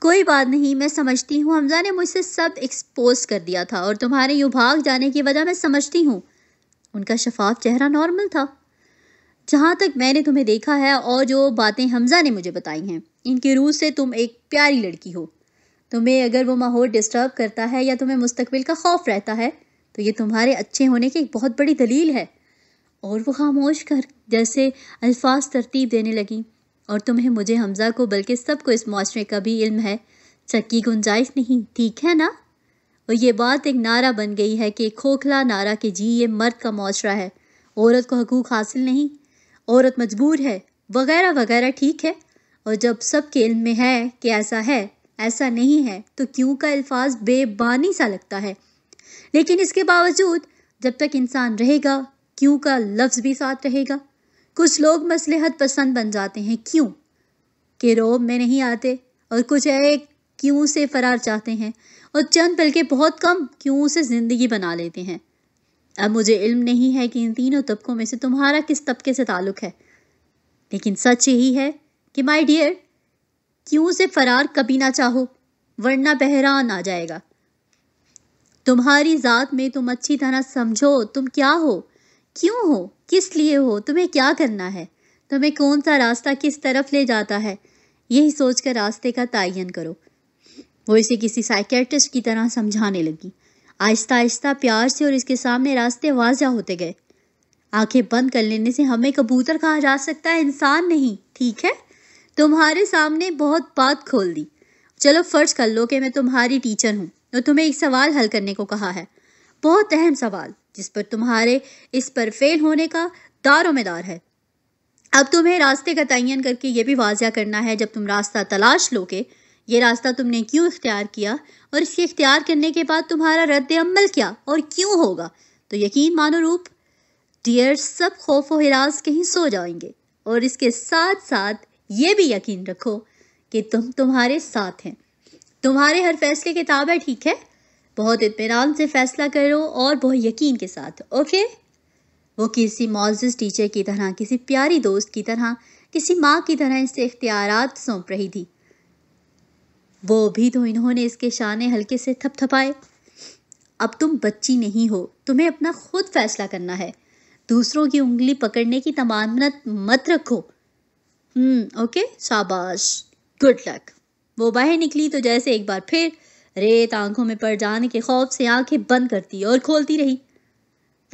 कोई बात नहीं मैं समझती हूँ हमजा ने मुझसे सब एक्सपोज कर दिया था और तुम्हारे यूँ भाग जाने की वजह मैं समझती हूँ उनका शफाफ चेहरा नॉर्मल था जहाँ तक मैंने तुम्हें देखा है और जो बातें हमजा ने मुझे बताई हैं इनके रूह से तुम एक प्यारी लड़की हो तुम्हें अगर वो माहौल डिस्टर्ब करता है या तुम्हें मुस्तकबिल का खौफ रहता है तो ये तुम्हारे अच्छे होने की एक बहुत बड़ी दलील है और वो खामोश कर जैसे अल्फाज तरतीब देने लगी और तुम्हें मुझे हमजा को बल्कि सबको इस माशरे का भी इल्म है चक्की गुंजाइश नहीं ठीक है ना और ये बात एक नारा बन गई है कि खोखला नारा के जी ये मर्द का माशरा है औरत को हकूक़ हासिल नहीं औरत मजबूर है वगैरह वगैरह ठीक है और जब सब के इल्म में है कि ऐसा है ऐसा नहीं है तो क्यों का अल्फाज बेबानी सा लगता है लेकिन इसके बावजूद जब तक इंसान रहेगा क्यों का लफ्ज़ भी साथ रहेगा कुछ लोग मसलहत पसंद बन जाते हैं क्यों के रोब में नहीं आते और कुछ एक क्यों से फरार चाहते हैं और चंद बल्कि बहुत कम क्यों से ज़िंदगी बना लेते हैं अब मुझे इल्म नहीं है कि इन तीनों तबकों में से तुम्हारा किस तबके से ताल्लुक़ है लेकिन सच यही है कि माय डियर क्यों से फरार कभी ना चाहो वरना बहरान आ जाएगा तुम्हारी ज़ात में तुम अच्छी तरह समझो तुम क्या हो क्यों हो किस लिए हो तुम्हें क्या करना है तुम्हें कौन सा रास्ता किस तरफ ले जाता है यही सोचकर रास्ते का तयन करो वो इसे किसी साइकेट्रिस्ट की तरह समझाने लगी आहिस्ता आहिस्ता प्यार से और इसके सामने रास्ते वाजा होते गए आंखें बंद कर लेने से हमें कबूतर कहा जा सकता है इंसान नहीं ठीक है तुम्हारे सामने बहुत बात खोल दी चलो फर्ज कर लो कि मैं तुम्हारी टीचर हूँ और तुम्हें एक सवाल हल करने को कहा है बहुत अहम सवाल जिस पर तुम्हारे इस पर फेल होने का दारो दारोमदार है अब तुम्हें रास्ते का तयन करके ये भी वाजिया करना है जब तुम रास्ता तलाश लोगे ये रास्ता तुमने क्यों इख्तियार किया और इसके इख्तियार करने के बाद तुम्हारा रद्द अमल क्या और क्यों होगा तो यकीन मानो रूप डियर सब खौफ व हिरास कहीं सो जाएंगे और इसके साथ साथ ये भी यकीन रखो कि तुम तुम्हारे साथ हैं तुम्हारे हर फैसले के ताबे ठीक है बहुत इतमान से फ़ैसला करो और बहुत यकीन के साथ ओके वो किसी मोजिज टीचर की तरह किसी प्यारी दोस्त की तरह किसी माँ की तरह इससे इख्तियार सौंप रही थी वो भी तो इन्होंने इसके शाने हल्के से थपथपाए अब तुम बच्ची नहीं हो तुम्हें अपना खुद फैसला करना है दूसरों की उंगली पकड़ने की तमानत मत रखो हम्म, ओके शाबाश गुड लक वो बाहर निकली तो जैसे एक बार फिर रेत आंखों में पड़ जाने के खौफ से आंखें बंद करती और खोलती रही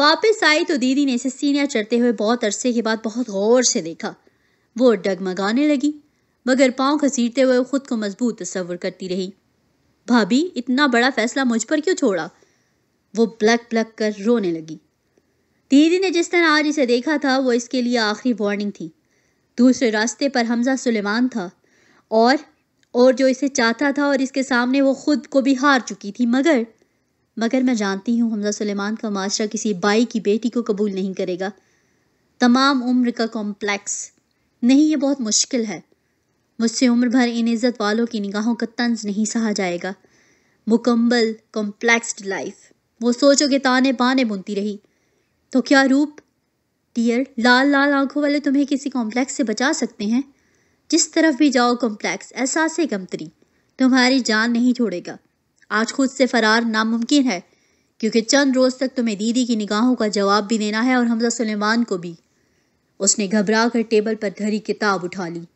वापस आई तो दीदी ने इसे सीनिया चढ़ते हुए बहुत अरसे के बाद बहुत गौर से देखा वो डगमगाने लगी मगर पाँव घसीटते हुए खुद को मजबूत तस्वर करती रही भाभी इतना बड़ा फैसला मुझ पर क्यों छोड़ा वो ब्लैक ब्लैक कर रोने लगी दीदी ने जिस तरह आज इसे देखा था वो इसके लिए आखिरी वार्निंग थी दूसरे रास्ते पर हमजा सुलेमान था और और जो इसे चाहता था और इसके सामने वो खुद को भी हार चुकी थी मगर मगर मैं जानती हूँ हमजा सुलेमान का माशरा किसी बाई की बेटी को कबूल नहीं करेगा तमाम उम्र का कॉम्प्लेक्स नहीं ये बहुत मुश्किल है मुझसे उम्र भर इन इज़्ज़त वालों की निगाहों का तंज नहीं सहा जाएगा मुकम्मल कॉम्प्लेक्सड लाइफ वो सोचो के ताने बाने बुनती रही तो क्या रूप डियर लाल लाल आंखों वाले तुम्हें किसी कॉम्प्लेक्स से बचा सकते हैं जिस तरफ भी जाओ कॉम्प्लेक्स एहसास कमतरी तुम्हारी जान नहीं छोड़ेगा आज खुद से फरार नामुमकिन है क्योंकि चंद रोज़ तक तुम्हें दीदी की निगाहों का जवाब भी देना है और हमजा सुलेमान को भी उसने घबरा कर टेबल पर धरी किताब उठा ली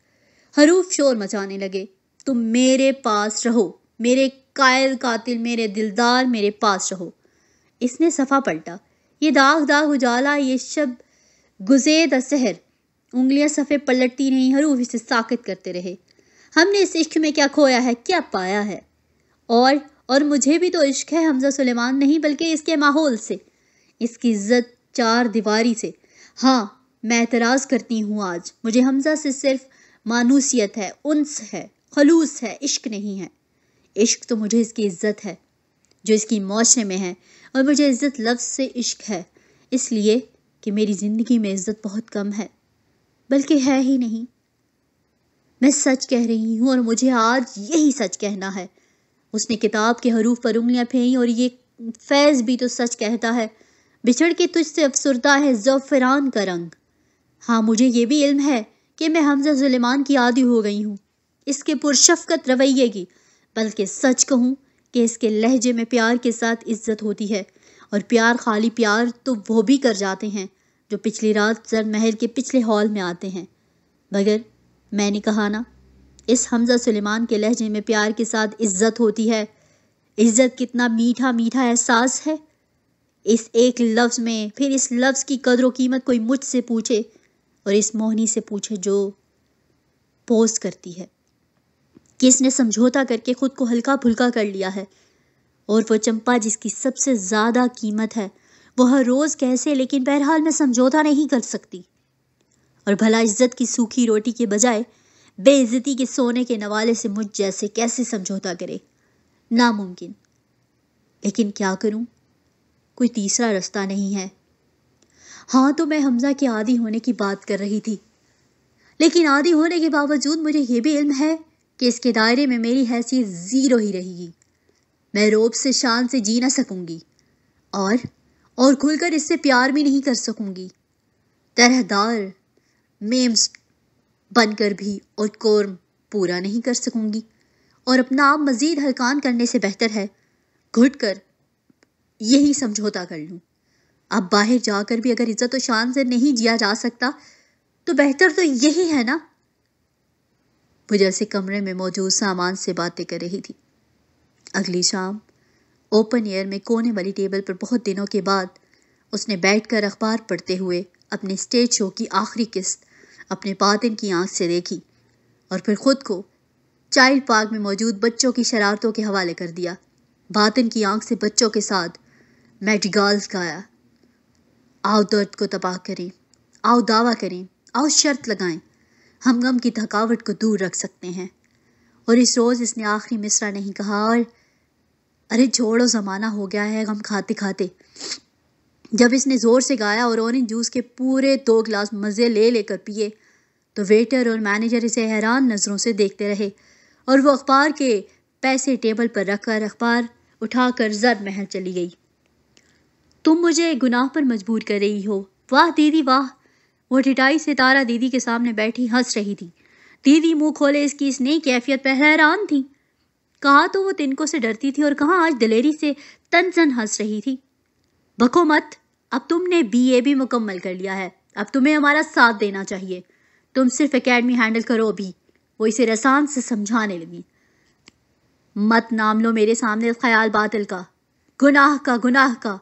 हरूफ शोर मचाने लगे तुम मेरे पास रहो मेरे कायल कातिल मेरे दिलदार मेरे पास रहो इसने सफ़ा पलटा ये दाग दाग उजाला ये शब गुजे द सहर उंगलियां सफ़े पलटती नहीं हरूफ इसे साकित करते रहे हमने इस इश्क में क्या खोया है क्या पाया है और और मुझे भी तो इश्क है हमजा सुलेमान नहीं बल्कि इसके माहौल से इसकी इज्जत चार दीवारी से हाँ मैं एतराज़ करती हूँ आज मुझे हमजा से सिर्फ मानूसियत है उन्स है खलूस है इश्क नहीं है इश्क तो मुझे इसकी इज्जत है जो इसकी मुआरे में है और मुझे इज्जत लफ्ज़ से इश्क है इसलिए कि मेरी ज़िंदगी में इज्जत बहुत कम है बल्कि है ही नहीं मैं सच कह रही हूँ और मुझे आज यही सच कहना है उसने किताब के हरूफ पर उंगलियाँ फेंगी और ये फैज़ भी तो सच कहता है बिछड़ के तुझसे अफसरदा है ज़फ़रान का रंग हाँ मुझे ये भी इल्म है कि मैं हमजा जुलेमान की आदि हो गई हूँ इसके पुरशफकत रवैये की बल्कि सच कहूँ कि इसके लहजे में प्यार के साथ इज्जत होती है और प्यार खाली प्यार तो वो भी कर जाते हैं जो पिछली रात जर महल के पिछले हॉल में आते हैं मगर मैंने कहा ना इस हमज़ा सुलेमान के लहजे में प्यार के साथ इज्जत होती है इज्जत कितना मीठा मीठा एहसास है इस एक लफ्ज़ में फिर इस लफ्ज़ की कदर कीमत कोई मुझसे पूछे और इस मोहनी से पूछे जो पोज करती है कि इसने समझौता करके खुद को हल्का फुल्का कर लिया है और वो चंपा जिसकी सबसे ज़्यादा कीमत है वो हर रोज़ कैसे लेकिन बहरहाल मैं समझौता नहीं कर सकती और भला इज्जत की सूखी रोटी के बजाय बेइज्जती के सोने के नवाले से मुझ जैसे कैसे समझौता करे नामुमकिन लेकिन क्या करूं कोई तीसरा रास्ता नहीं है हाँ तो मैं हमजा के आदि होने की बात कर रही थी लेकिन आदि होने के बावजूद मुझे ये भी इल्म है कि इसके दायरे में मेरी हैसियत ज़ीरो ही रहेगी मैं रोब से शान से जी ना सकूँगी और और खुलकर इससे प्यार भी नहीं कर सकूँगी तरहदार मेम्स बनकर भी और कोर्म पूरा नहीं कर सकूँगी और अपना आप मज़ीद हरकान करने से बेहतर है घुट कर यही समझौता कर लूँ अब बाहर जाकर भी अगर इज्जत और शान से नहीं जिया जा सकता तो बेहतर तो यही है ना वो जैसे कमरे में मौजूद सामान से बातें कर रही थी अगली शाम ओपन एयर में कोने वाली टेबल पर बहुत दिनों के बाद उसने बैठकर अखबार पढ़ते हुए अपने स्टेज शो की आखिरी किस्त अपने बातिन की आंख से देखी और फिर खुद को चाइल्ड पार्क में मौजूद बच्चों की शरारतों के हवाले कर दिया बातिन की आंख से बच्चों के साथ मैटिगाल्स गाया आओ दर्द को तबाह करें आओ दावा करें आओ शर्त लगाएं हम गम की थकावट को दूर रख सकते हैं और इस रोज़ इसने आखिरी मिसरा नहीं कहा और अरे छोड़ो ज़माना हो गया है गम खाते खाते जब इसने ज़ोर से गाया और ऑरेंज जूस के पूरे दो गिलास मज़े ले लेकर पिए तो वेटर और मैनेजर इसे हैरान नज़रों से देखते रहे और वो अखबार के पैसे टेबल पर रखकर अखबार उठाकर जर महल चली गई तुम मुझे गुनाह पर मजबूर कर रही हो वाह दीदी वाह वो ठिठाई से तारा दीदी के सामने बैठी हंस रही थी दीदी मुंह खोले इसकी इस नई कैफियत पर हैरान थी कहा तो वो तिनको से डरती थी और कहा आज दिलेरी से तनसन हंस रही थी बको मत अब तुमने बी ए भी मुकम्मल कर लिया है अब तुम्हें हमारा साथ देना चाहिए तुम सिर्फ एकेडमी हैंडल करो अभी वो इसे रसान से समझाने लगी मत नाम लो मेरे सामने ख्याल बादल का गुनाह का गुनाह का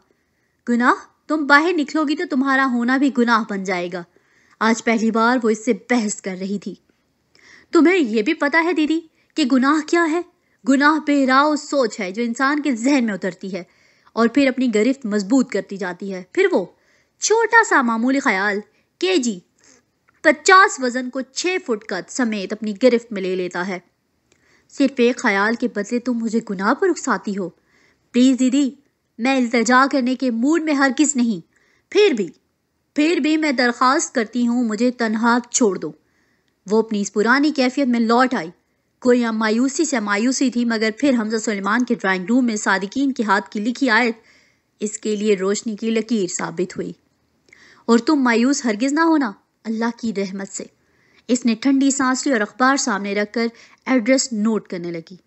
गुनाह तुम बाहर निकलोगी तो तुम्हारा होना भी गुनाह बन जाएगा आज पहली बार वो इससे बहस कर रही थी तुम्हें यह भी पता है दीदी कि गुनाह क्या है गुनाह बेहराव सोच है जो इंसान के जहन में उतरती है और फिर अपनी गिरफ्त मजबूत करती जाती है फिर वो छोटा सा मामूली ख्याल के जी पचास वजन को छः फुट का समेत अपनी गिरफ्त में ले लेता है सिर्फ एक ख्याल के बदले तुम मुझे गुनाह पर उकसाती हो प्लीज़ दीदी मैं इल्तजा करने के मूड में किस नहीं फिर भी फिर भी मैं दरख्वास्त करती हूँ मुझे तनहा छोड़ दो वो अपनी इस पुरानी कैफियत में लौट आई कोई अब मायूसी से मायूसी थी मगर फिर हमजा सलेमान के ड्राइंग रूम में सादिकीन के हाथ की लिखी आयत इसके लिए रोशनी की लकीर साबित हुई और तुम मायूस हरगिज ना होना अल्लाह की रहमत से इसने ठंडी सांस ली और अखबार सामने रखकर एड्रेस नोट करने लगी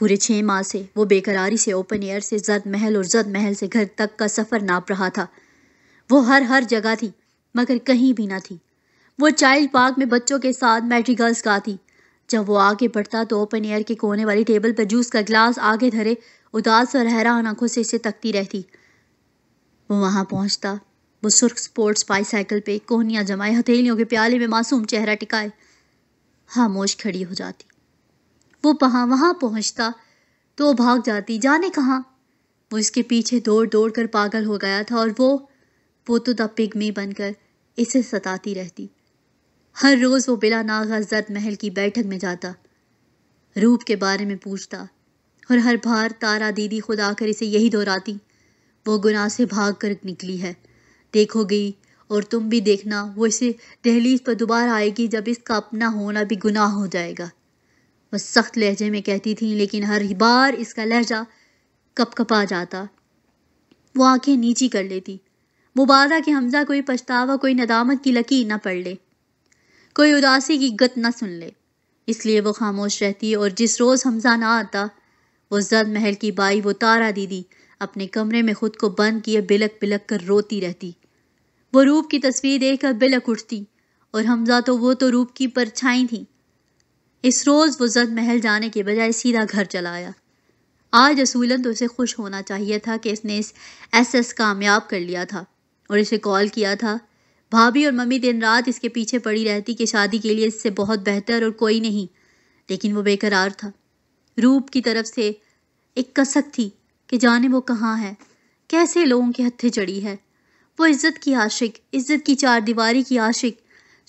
पूरे छः माह से वो बेकरारी से ओपन एयर से जद महल और जद महल से घर तक का सफ़र नाप रहा था वो हर हर जगह थी मगर कहीं भी ना थी वो चाइल्ड पार्क में बच्चों के साथ मैट्रिकल्स थी जब वो आगे बढ़ता तो ओपन एयर के कोने वाली टेबल पर जूस का गिलास आगे धरे उदास और हैरान आंखों से इसे तकती रहती वो वहाँ पहुँचता वो सुर्ख स्पोर्ट्स बाईसाइकिल पे कोहनियाँ जमाए हथेलियों के प्याले में मासूम चेहरा टिकाए खामोश खड़ी हो जाती वो वहाँ वहाँ पहुँचता तो वो भाग जाती जाने कहाँ वो इसके पीछे दौड़ दौड़ कर पागल हो गया था और वो वो तो द पिगमी बनकर इसे सताती रहती हर रोज़ वो बिला नागा जद महल की बैठक में जाता रूप के बारे में पूछता और हर बार तारा दीदी खुद आकर इसे यही दोहराती वो गुनाह से भाग कर निकली है देखोगी और तुम भी देखना वो इसे दहलीज पर दोबारा आएगी जब इसका अपना होना भी गुनाह हो जाएगा वह सख्त लहजे में कहती थी लेकिन हर बार इसका लहजा कपकपा जाता वो आंखें नीची कर लेती मुबादा कि हमजा कोई पछतावा कोई नदामत की लकीर ना पड़ ले कोई उदासी की गत ना सुन ले इसलिए वो खामोश रहती और जिस रोज़ हमजा ना आता वो जद महल की बाई वो तारा दीदी अपने कमरे में खुद को बंद किए बिलक बिलक कर रोती रहती वो रूप की तस्वीर देखकर बिलक उठती और हमजा तो वो तो रूप की परछाई थी इस रोज़ वो जद महल जाने के बजाय सीधा घर चला आया आज असूलन तो उसे खुश होना चाहिए था कि इसने इस एस एस कामयाब कर लिया था और इसे कॉल किया था भाभी और मम्मी दिन रात इसके पीछे पड़ी रहती कि शादी के लिए इससे बहुत बेहतर और कोई नहीं लेकिन वो बेकरार था रूप की तरफ से एक कसक थी कि जाने वो कहाँ है कैसे लोगों के हत्थे चढ़ी है वो इज्जत की आशिक इज्जत की चार दीवारी की आशिक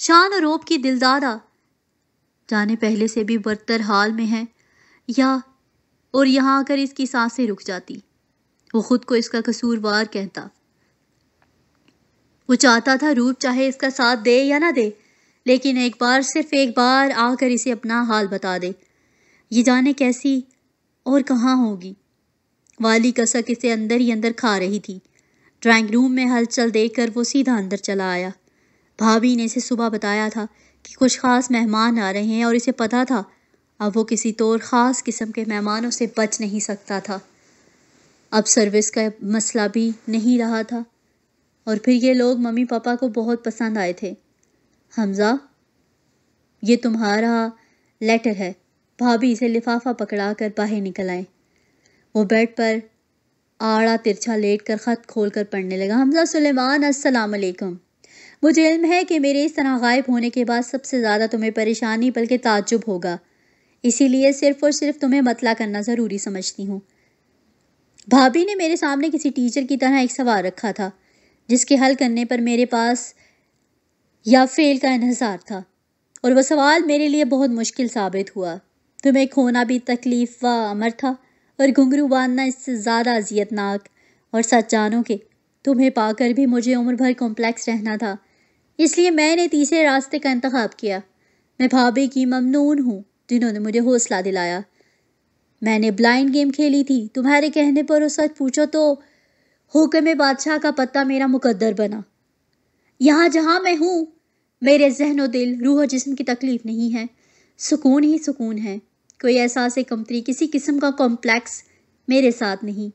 शान और रोब की दिलदादा जाने पहले से भी बदतर हाल में है या और यहाँ आकर इसकी सांसें रुक जाती वो खुद को इसका कसूरवार कहता वो चाहता था रूप चाहे इसका साथ दे या ना दे लेकिन एक बार सिर्फ एक बार आकर इसे अपना हाल बता दे ये जाने कैसी और कहाँ होगी वाली कसक इसे अंदर ही अंदर खा रही थी ड्राइंग रूम में हलचल देखकर वो सीधा अंदर चला आया भाभी ने इसे सुबह बताया था कि कुछ ख़ास मेहमान आ रहे हैं और इसे पता था अब वो किसी तौर तो ख़ास किस्म के मेहमानों से बच नहीं सकता था अब सर्विस का मसला भी नहीं रहा था और फिर ये लोग मम्मी पापा को बहुत पसंद आए थे हमज़ा ये तुम्हारा लेटर है भाभी इसे लिफाफा पकड़ा कर बाहर निकल आए वो बेड पर आड़ा तिरछा लेट कर ख़त खोल कर पढ़ने लगा हमज़ा सुलेमान अस्सलाम वालेकुम मुझे इल्म है कि मेरे इस तरह गायब होने के बाद सबसे ज़्यादा तुम्हें परेशानी बल्कि ताजुब होगा इसीलिए सिर्फ़ और सिर्फ तुम्हें मतला करना ज़रूरी समझती हूँ भाभी ने मेरे सामने किसी टीचर की तरह एक सवाल रखा था जिसके हल करने पर मेरे पास या फेल का इहसार था और वह सवाल मेरे लिए बहुत मुश्किल साबित हुआ तुम्हें खोना भी तकलीफ व अमर था और घुंघरू बांधना इससे ज़्यादा अजियतनाक और सच जानो के तुम्हें पाकर भी मुझे उम्र भर कॉम्प्लेक्स रहना था इसलिए मैंने तीसरे रास्ते का इंतखब किया मैं भाभी की ममनून हूँ जिन्होंने मुझे हौसला दिलाया मैंने ब्लाइंड गेम खेली थी तुम्हारे कहने पर उस सच पूछो तो हुक्म बादशाह का पत्ता मेरा मुकद्दर बना यहाँ जहाँ मैं हूँ मेरे जहन व दिल रूह जिसम की तकलीफ़ नहीं है सुकून ही सुकून है कोई एहसास कमतरी किसी किस्म का कॉम्प्लेक्स मेरे साथ नहीं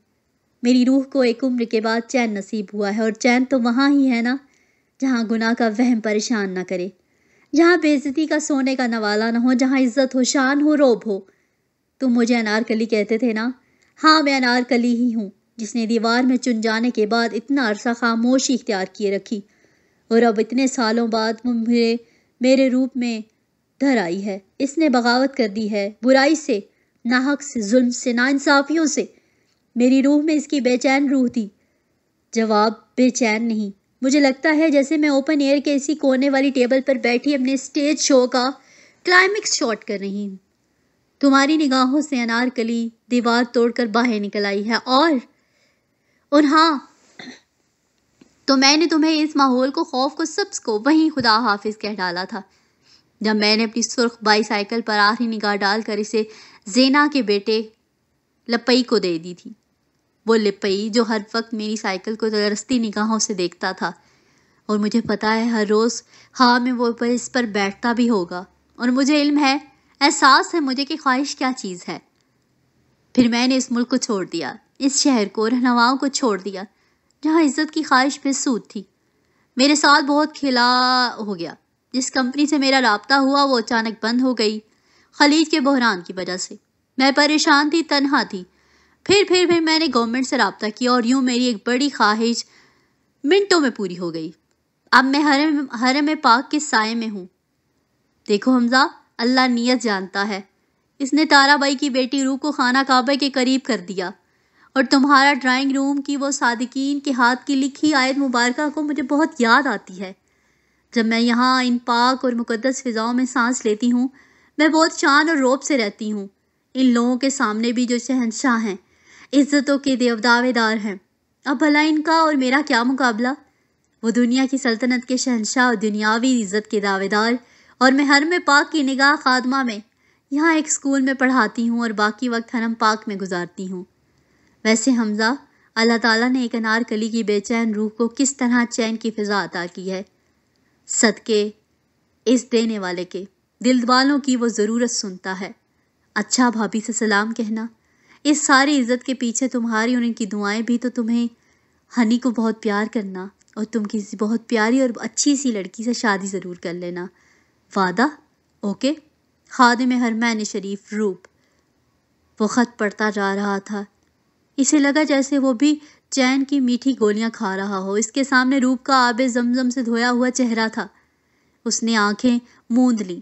मेरी रूह को एक उम्र के बाद चैन नसीब हुआ है और चैन तो वहाँ ही है ना जहाँ गुनाह का वहम परेशान ना करे जहाँ बेजती का सोने का नवाला ना हो जहाँ इज्जत हो शान हो रोब हो तुम मुझे अनारकली कहते थे ना हाँ मैं अनारकली ही हूँ जिसने दीवार में चुन जाने के बाद इतना अरसा खामोशी इख्तियार किए रखी और अब इतने सालों बाद वो मेरे मेरे रूप में धर आई है इसने बगावत कर दी है बुराई से नाहक से जुल्म से इंसाफियों से मेरी रूह में इसकी बेचैन रूह थी जवाब बेचैन नहीं मुझे लगता है जैसे मैं ओपन एयर के इसी कोने वाली टेबल पर बैठी अपने स्टेज शो का क्लाइमेक्स शॉट कर रही हूँ तुम्हारी निगाहों से अनारकली दीवार तोड़कर बाहर निकल आई है और और हाँ तो मैंने तुम्हें इस माहौल को खौफ को सब्स को वहीं खुदा हाफिज कह डाला था जब मैंने अपनी सुर्ख बाईसाइकिल पर आखिरी निगाह डालकर इसे जेना के बेटे लपई को दे दी थी वो लिपई जो हर वक्त मेरी साइकिल को तरसती निगाहों से देखता था और मुझे पता है हर रोज़ हाँ में वो पर इस पर बैठता भी होगा और मुझे इल्म है एहसास है मुझे कि ख्वाहिश क्या चीज़ है फिर मैंने इस मुल्क को छोड़ दिया इस शहर को रहनवाओं को छोड़ दिया जहाँ इज्जत की ख्वाहिश सूद थी मेरे साथ बहुत खिला हो गया जिस कंपनी से मेरा रबता हुआ वो अचानक बंद हो गई खलीज के बहरान की वजह से मैं परेशान थी तनहा थी फिर फिर फिर मैंने गवर्नमेंट से रबता किया और यूँ मेरी एक बड़ी ख्वाहिश मिनटों में पूरी हो गई अब मैं हरम हरम पाक के साय में हूँ देखो हमजा अल्लाह नीयत जानता है इसने ताराबाई की बेटी रूह को खाना काबे के करीब कर दिया और तुम्हारा ड्राइंग रूम की वो सादकिन के हाथ की लिखी आयत मुबारक को मुझे बहुत याद आती है जब मैं यहाँ इन पाक और मुकदस फ़िज़ाओं में सांस लेती हूँ मैं बहुत शान और रोब से रहती हूँ इन लोगों के सामने भी जो शहनशाह हैं इज्जतों के देवदावेदार हैं अब भला इनका और मेरा क्या मुकाबला वो दुनिया की सल्तनत के शहनशाह और दुनियावी इज्जत के दावेदार और मैं हर में पाक की निगाह खादमा में यहाँ एक स्कूल में पढ़ाती हूँ और बाकी वक्त हरम पाक में गुजारती हूँ वैसे हमज़ा अल्लाह ताला ने एक अनार कली की बेचैन रूह को किस तरह चैन की फ़िज़ा अदा की है सदके इस देने वाले के दिल वालों की वो ज़रूरत सुनता है अच्छा भाभी से सलाम कहना इस सारी इज्जत के पीछे तुम्हारी और इनकी दुआएं भी तो तुम्हें हनी को बहुत प्यार करना और तुम किसी बहुत प्यारी और अच्छी सी लड़की से शादी ज़रूर कर लेना वादा ओके हर हरमैन शरीफ रूप वो ख़त पढ़ता जा रहा था इसे लगा जैसे वो भी चैन की मीठी गोलियां खा रहा हो इसके सामने रूप का आबे जमजम से धोया हुआ चेहरा था उसने आंखें मूंद ली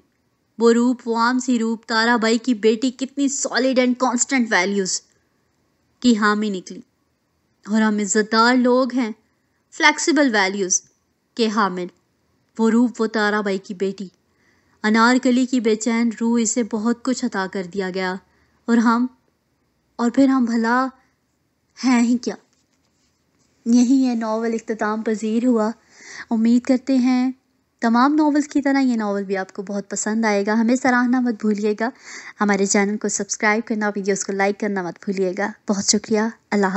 वो रूप वाम सी रूप ताराबाई की बेटी कितनी सॉलिड एंड कांस्टेंट वैल्यूज़ की हामी निकली और हम इज़्ज़तदार लोग हैं फ्लेक्सिबल वैल्यूज़ के हामिल वो रूप वो ताराबाई की बेटी अनारकली की बेचैन रूह इसे बहुत कुछ अता कर दिया गया और हम और फिर हम भला हैं ही क्या यही है नावल अख्ताम पजीर हुआ उम्मीद करते हैं तमाम नावल्स की तरह ये नावल भी आपको बहुत पसंद आएगा हमें सराहना मत भूलिएगा हमारे चैनल को सब्सक्राइब करना वीडियोस को लाइक करना मत भूलिएगा बहुत शुक्रिया अल्लाह